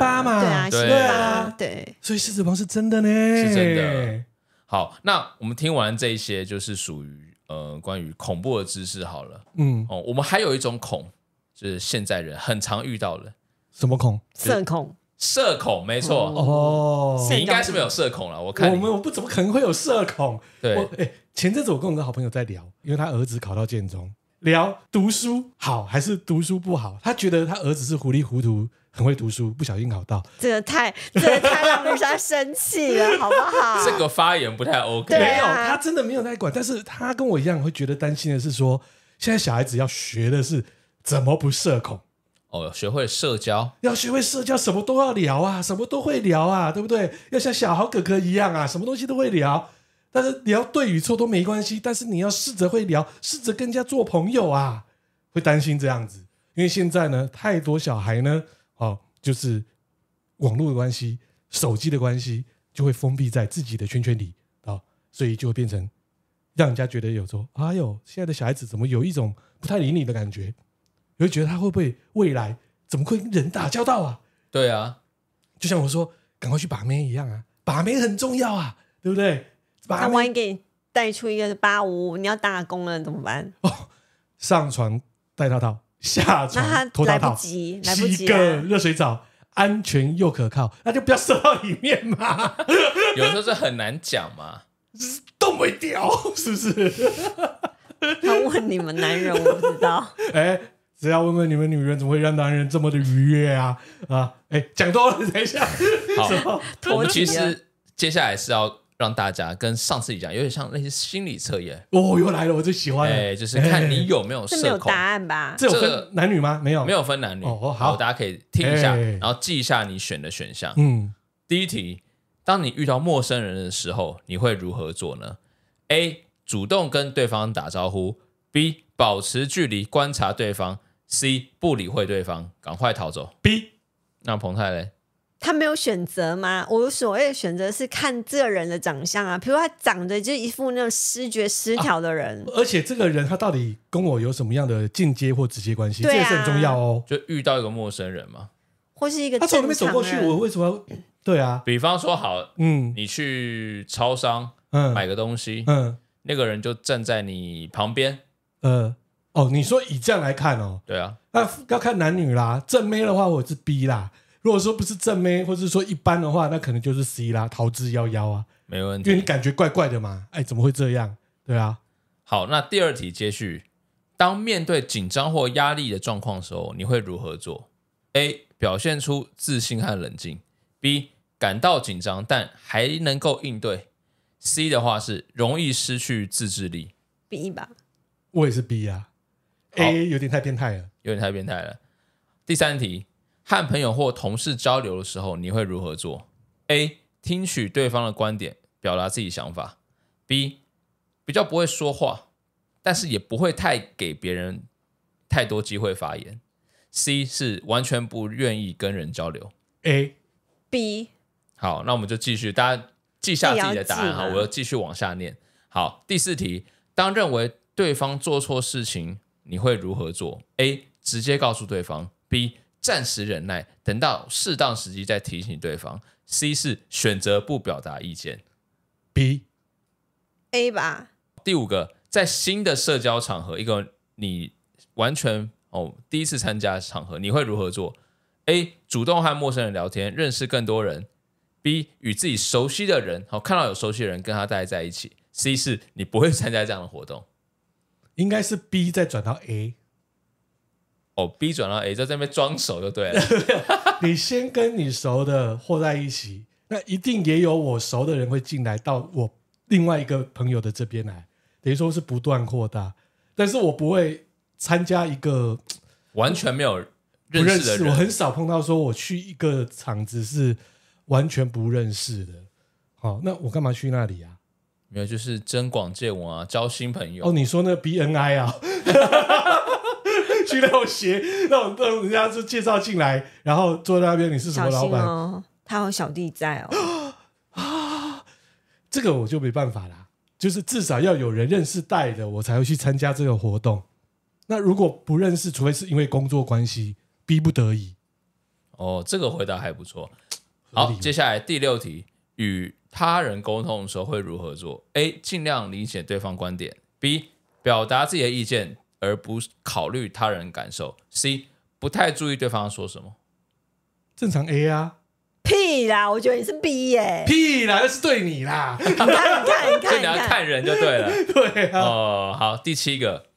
对啊，对，所以狮子王是真的呢，是真的。好，那我们听完这一些，就是属于呃关于恐怖的知识好了。嗯哦，我们还有一种恐，就是现在人很常遇到的，什么恐？社恐。社恐，没错。哦，应该是没有社恐了。我看我们我不怎么可能会有社恐。对，哎，前阵子我跟我个好朋友在聊，因为他儿子考到建中。聊读书好还是读书不好？他觉得他儿子是糊里糊涂，很会读书，不小心考到。真的太，真的太让 l i 生气了，好不好？这个发言不太 OK。没有，他真的没有在管，但是他跟我一样会觉得担心的是，说现在小孩子要学的是怎么不社恐哦，学会社交，要学会社交，什么都要聊啊，什么都会聊啊，对不对？要像小豪哥哥一样啊，什么东西都会聊。但是聊对与错都没关系，但是你要试着会聊，试着跟人家做朋友啊，会担心这样子，因为现在呢，太多小孩呢，哦，就是网络的关系、手机的关系，就会封闭在自己的圈圈里啊，所以就会变成让人家觉得有时候，哎呦，现在的小孩子怎么有一种不太理你的感觉？你会觉得他会不会未来怎么会跟人打交道啊？对啊，就像我说赶快去把妹一样啊，把妹很重要啊，对不对？那万一给带出一个八五，你要打工了怎么办？上床带套套，下床来不及，洗个热水澡，安全又可靠，那就不要射到里面嘛。有时候是很难讲嘛，动不掉，是不是？他问你们男人，我不知道。哎，只要问问你们女人，怎么会让男人这么的愉悦啊？啊，哎，讲多了等一下。好，我 们其实接下来是要。让大家跟上次一样，有点像那些心理测验。哦，又来了，我最喜欢。哎，就是看你有没有社恐。答案吧，这有分男女吗？没有，没有分男女。哦，好，大家可以听一下，然后记一下你选的选项。嗯，第一题，当你遇到陌生人的时候，你会如何做呢？A. 主动跟对方打招呼。B. 保持距离，观察对方。C. 不理会对方，赶快逃走。B。那彭泰嘞？他没有选择吗？我所谓的选择是看这个人的长相啊，比如他长得就一副那种视觉失调的人。而且这个人他到底跟我有什么样的进阶或直接关系？这也是很重要哦。就遇到一个陌生人嘛，或是一个他从那边走过去，我为什么要对啊？比方说好，嗯，你去超商，嗯，买个东西，嗯，那个人就站在你旁边，嗯，哦，你说以这样来看哦，对啊，那要看男女啦，正妹的话我是 B 啦。如果说不是正妹，或者是说一般的话，那可能就是 C 啦，逃之夭夭啊，没问题，因为你感觉怪怪的嘛，哎，怎么会这样？对啊，好，那第二题接续，当面对紧张或压力的状况的时候，你会如何做？A 表现出自信和冷静，B 感到紧张但还能够应对，C 的话是容易失去自制力，B 吧，我也是 B 呀，A 有点太变态了，有点太变态了。第三题。和朋友或同事交流的时候，你会如何做？A. 听取对方的观点，表达自己想法。B. 比较不会说话，但是也不会太给别人太多机会发言。C. 是完全不愿意跟人交流。A. B. 好，那我们就继续，大家记下自己的答案哈。我要继续往下念。好，第四题，当认为对方做错事情，你会如何做？A. 直接告诉对方。B. 暂时忍耐，等到适当时机再提醒对方。C 是选择不表达意见。B、A 吧。第五个，在新的社交场合，一个你完全哦第一次参加场合，你会如何做？A 主动和陌生人聊天，认识更多人。B 与自己熟悉的人，好看到有熟悉的人跟他待在一起。C 是你不会参加这样的活动，应该是 B 再转到 A。哦，B 转了，哎，在这边装熟就对了。你先跟你熟的和在一起，那一定也有我熟的人会进来到我另外一个朋友的这边来，等于说是不断扩大。但是我不会参加一个 完全没有认识的人，我很少碰到说我去一个场子是完全不认识的。好，那我干嘛去那里啊？没有，就是增广见闻啊，交新朋友。哦，你说那 BNI 啊？去那种鞋那让让人家就介绍进来，然后坐在那边。你是什么老板？他有小弟在哦。啊，这个我就没办法啦。就是至少要有人认识带的，我才会去参加这个活动。那如果不认识，除非是因为工作关系，逼不得已。哦，这个回答还不错。好，接下来第六题：与他人沟通的时候会如何做？A. 尽量理解对方观点。B. 表达自己的意见。而不考虑他人感受，C 不太注意对方说什么，正常 A 呀，屁啦！我觉得你是 B 耶。屁啦，那是对你啦，所以你要看人就对了，对啊。好，第七个，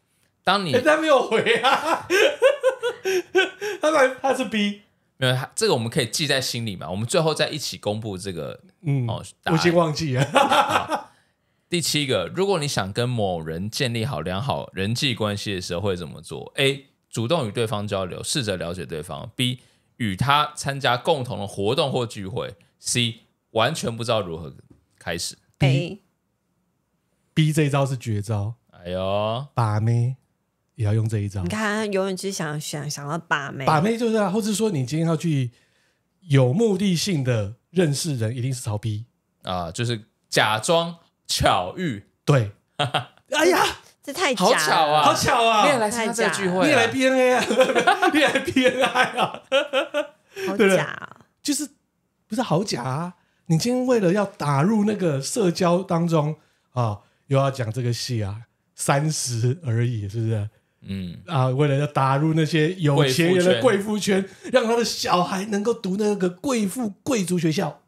当你他没有回啊，他他他是 B，没有他这个我们可以记在心里嘛，我们最后再一起公布这个，嗯，我已经忘记了。第七个，如果你想跟某人建立好良好人际关系的时候，会怎么做？A. 主动与对方交流，试着了解对方。B. 与他参加共同的活动或聚会。C. 完全不知道如何开始。B B 这招是绝招。哎呦，把妹也要用这一招。你看，永远只是想想想要把妹，把妹就是啊，或者说你今天要去有目的性的认识人，一定是曹丕啊，就是假装。巧遇对，哎呀，这太好巧啊，好巧啊！你也来参加这聚会，你也来 B N A 啊，你也来 B N A 啊，好假，就是不是好假？啊？你今天为了要打入那个社交当中啊，又要讲这个戏啊，三十而已是不是？嗯啊，为了要打入那些有钱人的贵妇圈，让他的小孩能够读那个贵妇贵族学校，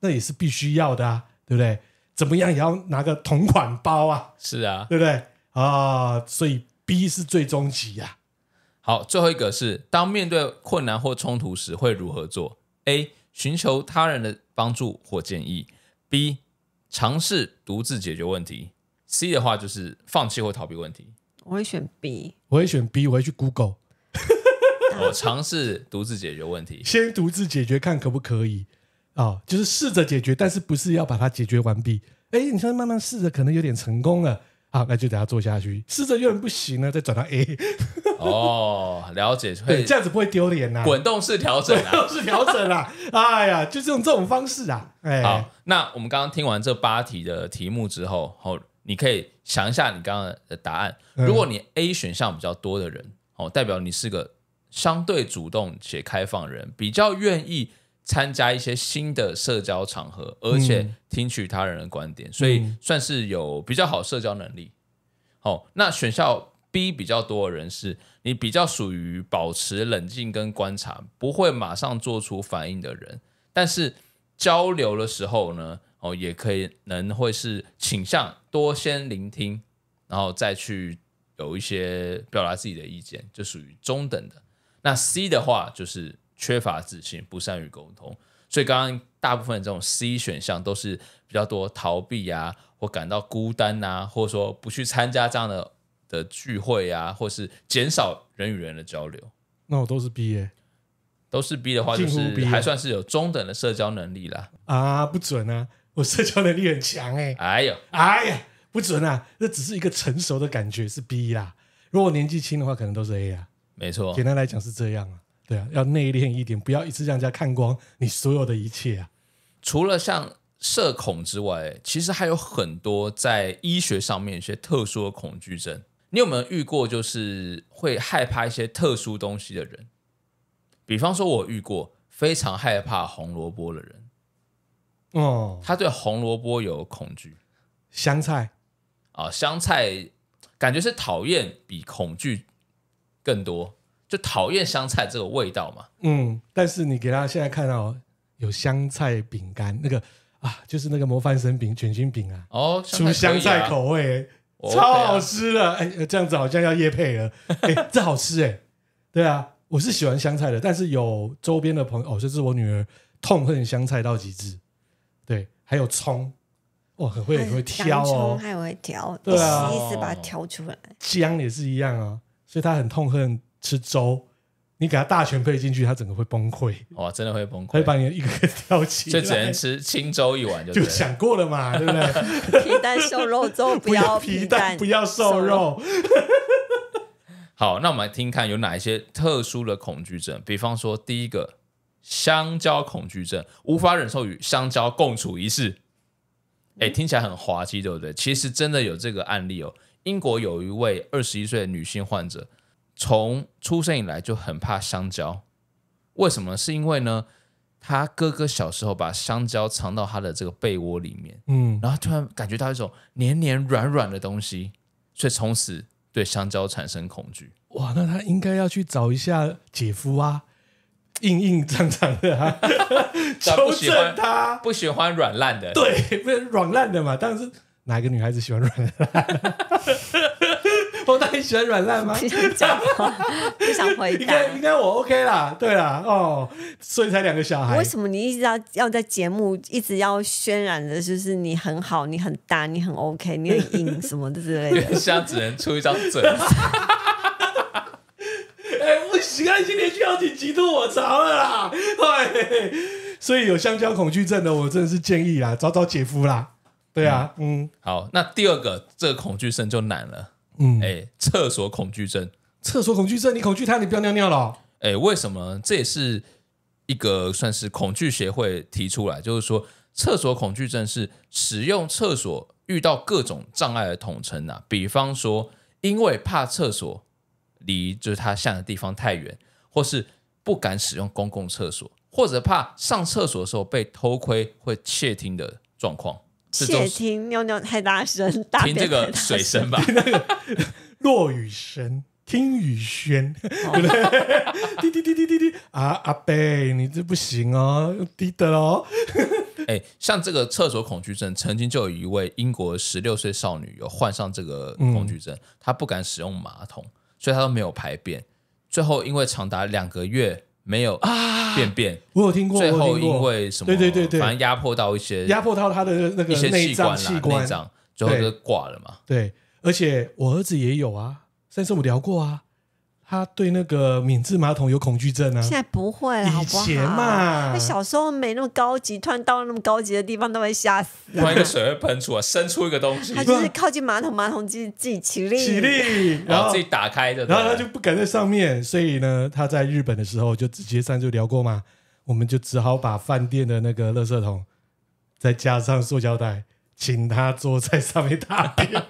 那也是必须要的啊，对不对？怎么样也要拿个同款包啊！是啊，对不对啊？所以 B 是最终极呀。好，最后一个是：当面对困难或冲突时会如何做？A. 寻求他人的帮助或建议；B. 尝试独自解决问题；C 的话就是放弃或逃避问题。我会选 B，我会选 B，我会去 Google，我尝试独自解决问题，先独自解决看可不可以。啊，就是试着解决，但是不是要把它解决完毕？哎，你现在慢慢试着，可能有点成功了。好，那就等它做下去，试着又不行了，再转到 A。哦，了解，对，这样子不会丢脸呐。滚动式调整，滚动式调整啦。哎呀，就是用这种方式啊。好，那我们刚刚听完这八题的题目之后，哦，你可以想一下你刚刚的答案。如果你 A 选项比较多的人，哦，代表你是个相对主动且开放人，比较愿意。参加一些新的社交场合，而且听取他人的观点，所以算是有比较好社交能力。哦，那选项 B 比较多的人是，你比较属于保持冷静跟观察，不会马上做出反应的人。但是交流的时候呢，哦，也可以能会是倾向多先聆听，然后再去有一些表达自己的意见，就属于中等的。那 C 的话就是。缺乏自信，不善于沟通，所以刚刚大部分这种 C 选项都是比较多逃避啊，或感到孤单啊，或者说不去参加这样的的聚会啊，或是减少人与人的交流。那我都是 B，都是 B 的话，就是还算是有中等的社交能力啦。啊，不准啊，我社交能力很强哎，哎呦，哎呀，不准啊，那只是一个成熟的感觉是 B 啦。如果年纪轻的话，可能都是 A 啊，没错，简单来讲是这样啊。对啊，要内敛一点，不要一次让人家看光你所有的一切啊。除了像社恐之外，其实还有很多在医学上面一些特殊的恐惧症。你有没有遇过，就是会害怕一些特殊东西的人？比方说，我遇过非常害怕红萝卜的人。哦，他对红萝卜有恐惧。香菜啊，香菜感觉是讨厌比恐惧更多。就讨厌香菜这个味道嘛？嗯，但是你给他现在看到有香菜饼干，那个啊，就是那个模范生饼卷心饼啊，哦，出香菜口味，超好吃的。哎，这样子好像要叶配了，哎，这好吃哎。对啊，我是喜欢香菜的，但是有周边的朋友哦，甚是我女儿痛恨香菜到极致。对，还有葱，哦，很会很会挑葱，还会挑，对啊，一思把它挑出来。姜也是一样啊，所以他很痛恨。吃粥，你给他大全配进去，他整个会崩溃。哇，真的会崩溃，会把你一个个挑起。就只能吃清粥一碗，就就想过了嘛，对不对？皮蛋瘦肉粥 不要，皮蛋不要瘦肉。好，那我们来听看有哪一些特殊的恐惧症，比方说第一个香蕉恐惧症，无法忍受与香蕉共处一室。哎，听起来很滑稽，对不对？其实真的有这个案例哦。英国有一位二十一岁的女性患者。从出生以来就很怕香蕉，为什么？是因为呢，他哥哥小时候把香蕉藏到他的这个被窝里面，嗯，然后突然感觉到一种黏黏软软的东西，所以从此对香蕉产生恐惧。哇，那他应该要去找一下姐夫啊，硬硬长长的，啊，求 证他不喜欢软烂的，对，不是软烂的嘛，但是。哪一个女孩子喜欢软烂？我 大你喜欢软烂吗？不想回不想回。应该应该我 OK 啦，对啦，哦，所以才两个小孩。为什么你一直要要在节目一直要渲染的，就是你很好，你很大，你很 OK，你很硬什么的之类的？现 在只能出一张嘴。哎，不洗干净脸就要挺嫉妒我槽了啦！对，所以有香蕉恐惧症的，我真的是建议啦，找找姐夫啦。对啊，嗯，好，那第二个这个恐惧症就难了，嗯，哎，厕所恐惧症，厕所恐惧症，你恐惧它，你不要尿尿了，哎，为什么？这也是一个算是恐惧协会提出来，就是说厕所恐惧症是使用厕所遇到各种障碍的统称呐，比方说因为怕厕所离就是他下的地方太远，或是不敢使用公共厕所，或者怕上厕所的时候被偷窥或窃听的状况。窃听尿尿太大声，听这个水声吧，那 个落雨声，听雨声，滴滴滴滴滴滴，啊阿贝，你这不行哦，滴的哦，哎，像这个厕所恐惧症，曾经就有一位英国十六岁少女有患上这个恐惧症，她不敢使用马桶，所以她都没有排便，最后因为长达两个月。没有啊，便便我有听过，最后因为什么对对对对，反正压迫到一些压迫到他的那个内脏器官器官，最后就挂了嘛。对，而且我儿子也有啊，上次我聊过啊。他对那个免治马桶有恐惧症啊！现在不会，以前嘛，他小时候没那么高级，突然到了那么高级的地方都会吓死。突然水会喷出啊，伸出一个东西。他就是靠近马桶，马桶自己起立，起立，然后自己打开的。然后他就不敢在上面，所以呢，他在日本的时候就直接上就聊过嘛，我们就只好把饭店的那个垃圾桶，再加上塑胶袋，请他坐在上面大便。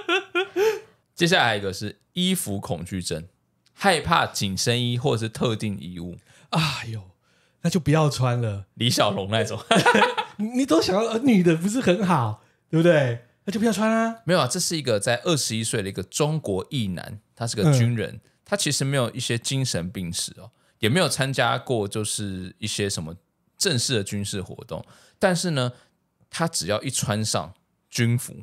接下来一个是衣服恐惧症。害怕紧身衣或者是特定衣物，哎呦，那就不要穿了。李小龙那种，你都想要女的不是很好，对不对？那就不要穿啦。没有啊，这是一个在二十一岁的一个中国裔男，他是个军人，他其实没有一些精神病史哦，也没有参加过就是一些什么正式的军事活动，但是呢，他只要一穿上军服，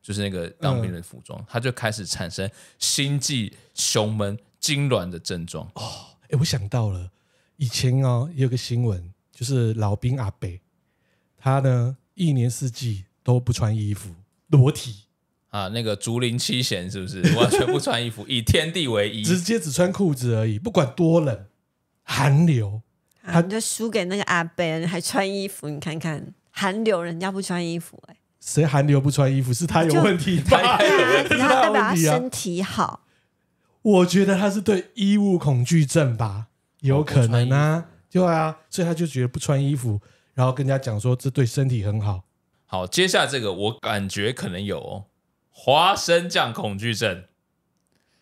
就是那个当兵的服装，他就开始产生心悸、胸闷。痉挛的症状哦，哎，我想到了，以前哦，有个新闻，就是老兵阿北，他呢一年四季都不穿衣服，裸体啊，那个竹林七贤是不是？哇，全部穿衣服，以天地为衣，直接只穿裤子而已，不管多冷，寒流，他你就输给那个阿北，还穿衣服，你看看寒流人家不穿衣服，哎，谁寒流不穿衣服？是他有问题，他代表他 身体好。我觉得他是对衣物恐惧症吧，有可能啊，对啊，所以他就觉得不穿衣服，然后跟人家讲说这对身体很好。好，接下来这个我感觉可能有哦、花生酱恐惧症，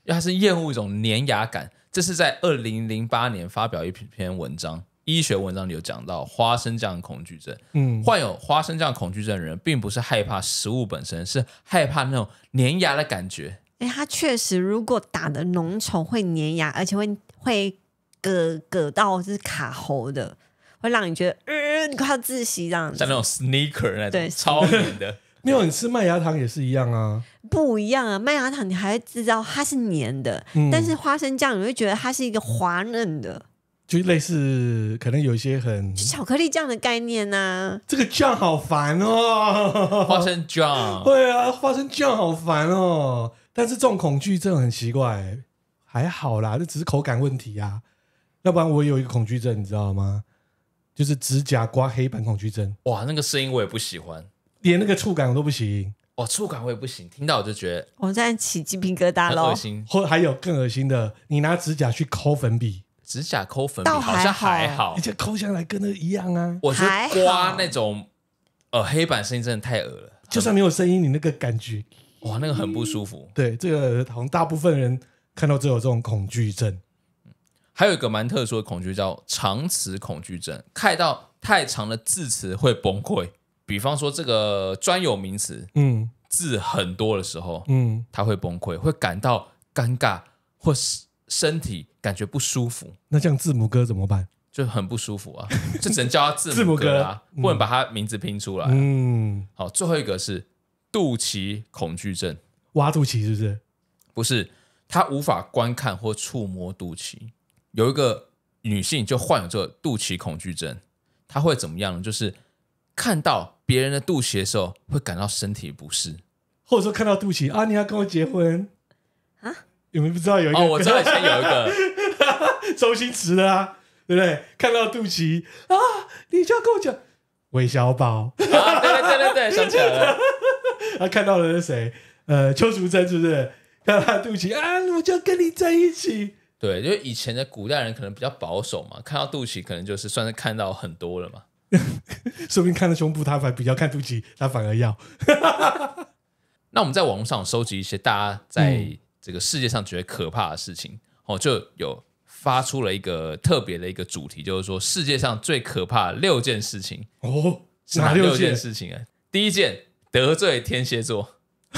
因他是厌恶一种粘牙感。这是在二零零八年发表一篇篇文章，医学文章里有讲到花生酱恐惧症。嗯，患有花生酱恐惧症的人并不是害怕食物本身，是害怕那种粘牙的感觉。哎，它确实，如果打的浓稠会粘牙，而且会会硌硌到是卡喉的，会让你觉得，嗯、你快要窒息这样子。像那种 sneaker 那种，对，超软的。没有，你吃麦芽糖也是一样啊，不一样啊。麦芽糖你还会知道它是粘的，但是花生酱你会觉得它是一个滑嫩的，就类似可能有一些很巧克力酱的概念呐。这个酱好烦哦，花生酱。对啊，花生酱好烦哦。但是这种恐惧症很奇怪，还好啦，这只是口感问题呀。要不然我有一个恐惧症，你知道吗？就是指甲刮黑板恐惧症。哇，那个声音我也不喜欢，连那个触感我都不行。哇，触感我也不行，听到我就觉得我在起鸡皮疙瘩了。恶心，或还有更恶心的，你拿指甲去抠粉笔，指甲抠粉笔好像还好，你且抠下来跟那一样啊。我觉得刮那种呃黑板声音真的太恶了，就算没有声音，你那个感觉。哇，那个很不舒服。对，这个像大部分人看到都有这种恐惧症。还有一个蛮特殊的恐惧叫长词恐惧症，看到太长的字词会崩溃。比方说这个专有名词，嗯，字很多的时候，嗯，他会崩溃，会感到尴尬或是身体感觉不舒服。那样字母哥怎么办？就很不舒服啊，就只能叫他字母 哥啊，不能把他名字拼出来。嗯，好，最后一个是。肚脐恐惧症，挖肚脐是不是？不是，他无法观看或触摸肚脐。有一个女性就患有这个肚脐恐惧症，她会怎么样？就是看到别人的肚脐的时候，会感到身体不适，或者说看到肚脐啊，你要跟我结婚啊？有没有不知道？有哦，我以前有一个 周星驰的啊，对不对？看到肚脐啊，你就要跟我讲韦小宝。对对对对对，想起来了。他看到了是谁？呃，邱淑贞是不是看到肚脐啊？我就跟你在一起。对，因为以前的古代人可能比较保守嘛，看到肚脐可能就是算是看到很多了嘛。说不定看到胸部，他反而比较看肚脐，他反而要。那我们在网络上收集一些大家在这个世界上觉得可怕的事情哦，就有发出了一个特别的一个主题，就是说世界上最可怕的六件事情哦。哪六件事情啊？第一件。得罪天蝎座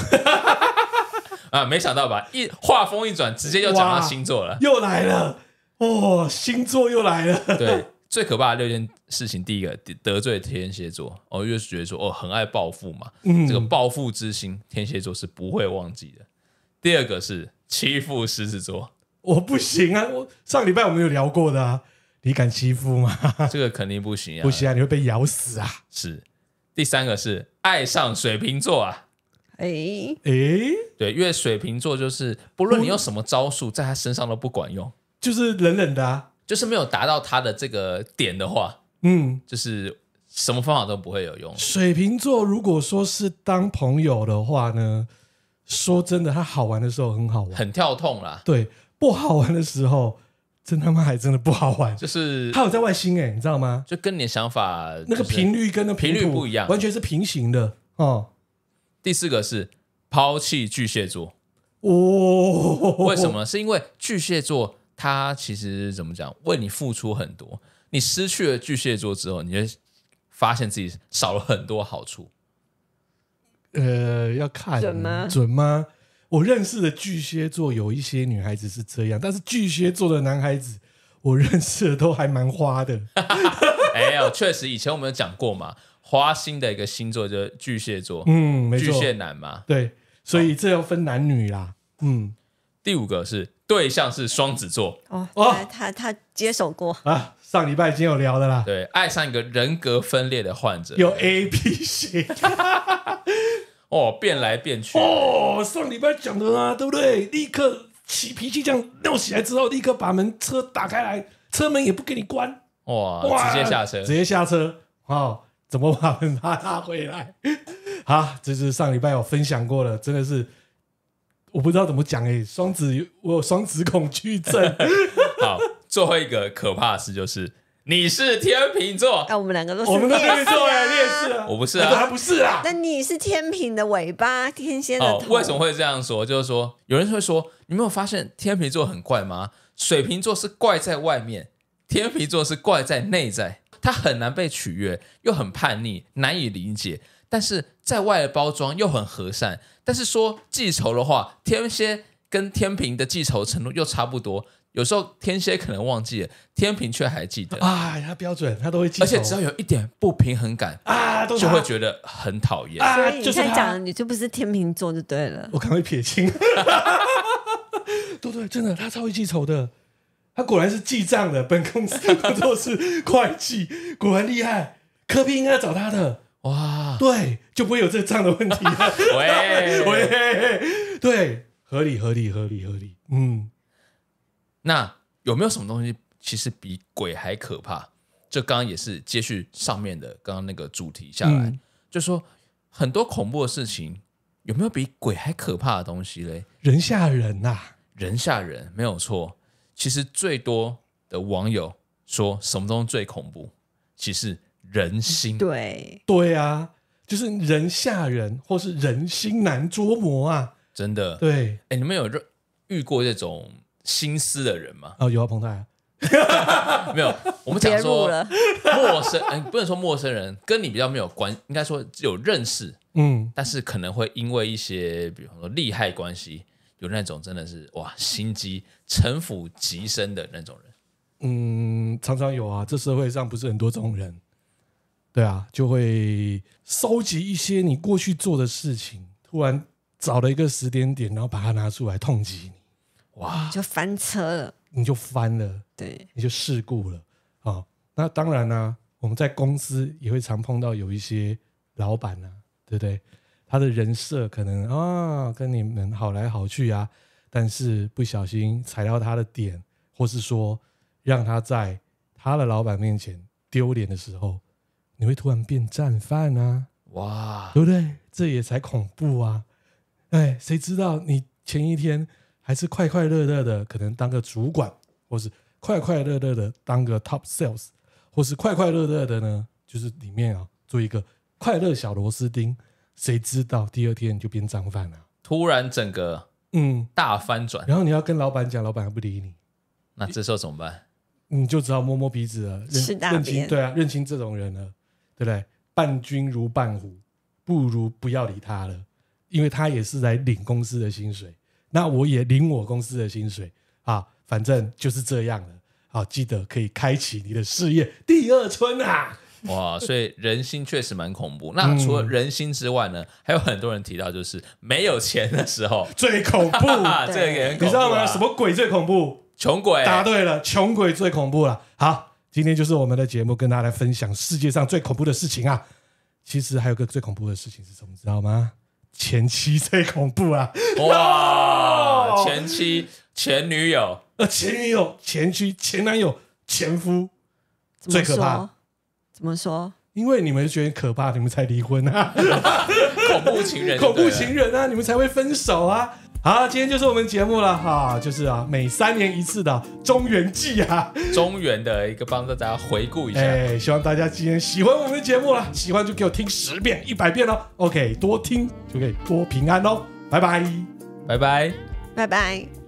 啊，没想到吧？一话锋一转，直接又讲到星座了，又来了哦，星座又来了。对，最可怕的六件事情，第一个得罪天蝎座，哦，又是觉得说哦，很爱报复嘛，这个报复之心，天蝎座是不会忘记的。第二个是欺负狮子座，我不行啊！我上礼拜我们有聊过的啊，你敢欺负吗？这个肯定不行啊，不行啊，你会被咬死啊！是。第三个是爱上水瓶座啊，哎哎，对，因为水瓶座就是不论你用什么招数，在他身上都不管用，就是冷冷的，就是没有达到他的这个点的话，嗯，就是什么方法都不会有用。水瓶座如果说是当朋友的话呢，说真的，他好玩的时候很好玩，很跳痛啦，对，不好玩的时候。真他妈还真的不好玩，就是他有在外星哎，你知道吗？就跟你的想法，那个频率跟那频率不一样，完全是平行的哦。第四个是抛弃巨蟹座哦，为什么？是因为巨蟹座他其实怎么讲，为你付出很多，你失去了巨蟹座之后，你会发现自己少了很多好处。呃，要看准吗？准吗？我认识的巨蟹座有一些女孩子是这样，但是巨蟹座的男孩子，我认识的都还蛮花的。哎呦，确实，以前我们有讲过嘛，花心的一个星座就是巨蟹座。嗯，巨蟹男嘛。对，所以这要分男女啦。嗯，第五个是对象是双子座。哦他他接手过啊，上礼拜已经有聊的啦。对，爱上一个人格分裂的患者，有 A P 型，哦，变来变去。哦，上礼拜讲的啊，对不对？立刻起脾气，这样闹起来之后，立刻把门车打开来，车门也不给你关。哇，直接下车，直接下车啊！怎么把门拉回来？好，这是上礼拜我分享过的，真的是我不知道怎么讲哎，双子，我有双子恐惧症。好，最后一个可怕的事就是。你是天秤座，哎，我们两个都，我们都是天秤座呀，我不是啊，不是啊。那你是天秤的尾巴，天蝎的头。为什么会这样说？就是说，有人会说，你没有发现天秤座很怪吗？水瓶座是怪在外面，天秤座是怪在内在。他很难被取悦，又很叛逆，难以理解。但是在外的包装又很和善。但是说记仇的话，天蝎。跟天平的记仇程度又差不多，有时候天蝎可能忘记了，天平却还记得。哎，他标准，他都会记。而且只要有一点不平衡感啊，就会觉得很讨厌。所以刚才讲你就不是天平座就对了。我可能会撇清。对对，真的，他超会记仇的，他果然是记账的，本公司工作是会计，果然厉害。科比应该找他的。哇，对，就不会有这个账的问题。喂喂，对。合理，合理，合理，合理。嗯，那有没有什么东西其实比鬼还可怕？这刚刚也是接续上面的刚刚那个主题下来，就说很多恐怖的事情有没有比鬼还可怕的东西嘞？人吓人呐，人吓人，没有错。其实最多的网友说什么东西最恐怖，其实人心。对对啊，就是人吓人，或是人心难捉摸啊。真的对，哎，你们有遇遇过这种心思的人吗？啊，有啊，彭太，没有，我们讲说 陌生，不能说陌生人，跟你比较没有关，应该说有认识，嗯，但是可能会因为一些，比方说利害关系，有那种真的是哇，心机城府极深的那种人，嗯，常常有啊，这社会上不是很多这种人，对啊，就会收集一些你过去做的事情，突然。找了一个时间点，然后把它拿出来痛击你，哇！就翻车了，你就翻了，对，你就事故了啊！那当然呢，我们在公司也会常碰到有一些老板呐，对不对？他的人设可能啊，跟你们好来好去啊，但是不小心踩到他的点，或是说让他在他的老板面前丢脸的时候，你会突然变战犯啊！哇，对不对？这也才恐怖啊！哎，谁知道你前一天还是快快乐乐的，可能当个主管，或是快快乐乐的当个 top sales，或是快快乐乐的呢？就是里面啊，做一个快乐小螺丝钉。谁知道第二天就变脏饭了？突然整个嗯大翻转，然后你要跟老板讲，老板还不理你，那这时候怎么办？你就只好摸摸鼻子了，认认清对啊，认清这种人了，对不对？伴君如伴虎，不如不要理他了。因为他也是来领公司的薪水，那我也领我公司的薪水啊，反正就是这样的。好，记得可以开启你的事业第二春啊！哇，所以人心确实蛮恐怖。那除了人心之外呢，还有很多人提到，就是没有钱的时候最恐怖，这个也很恐怖。你知道吗？什么鬼最恐怖？穷鬼。答对了，穷鬼最恐怖了。好，今天就是我们的节目，跟大家来分享世界上最恐怖的事情啊。其实还有个最恐怖的事情是什么？知道吗？前妻最恐怖啊！哇，前妻、前女友、呃、前女友、前妻、前男友、前夫，最可怕？怎么说？因为你们觉得可怕，你们才离婚啊！恐怖情人，恐怖情人啊！你们才会分手啊！好，今天就是我们节目了哈，就是啊，每三年一次的中原祭啊，中原的一个帮大家回顾一下，哎，希望大家今天喜欢我们的节目了，喜欢就给我听十遍、一百遍哦。o k 多听就可以多平安哦，拜拜，拜拜，拜拜。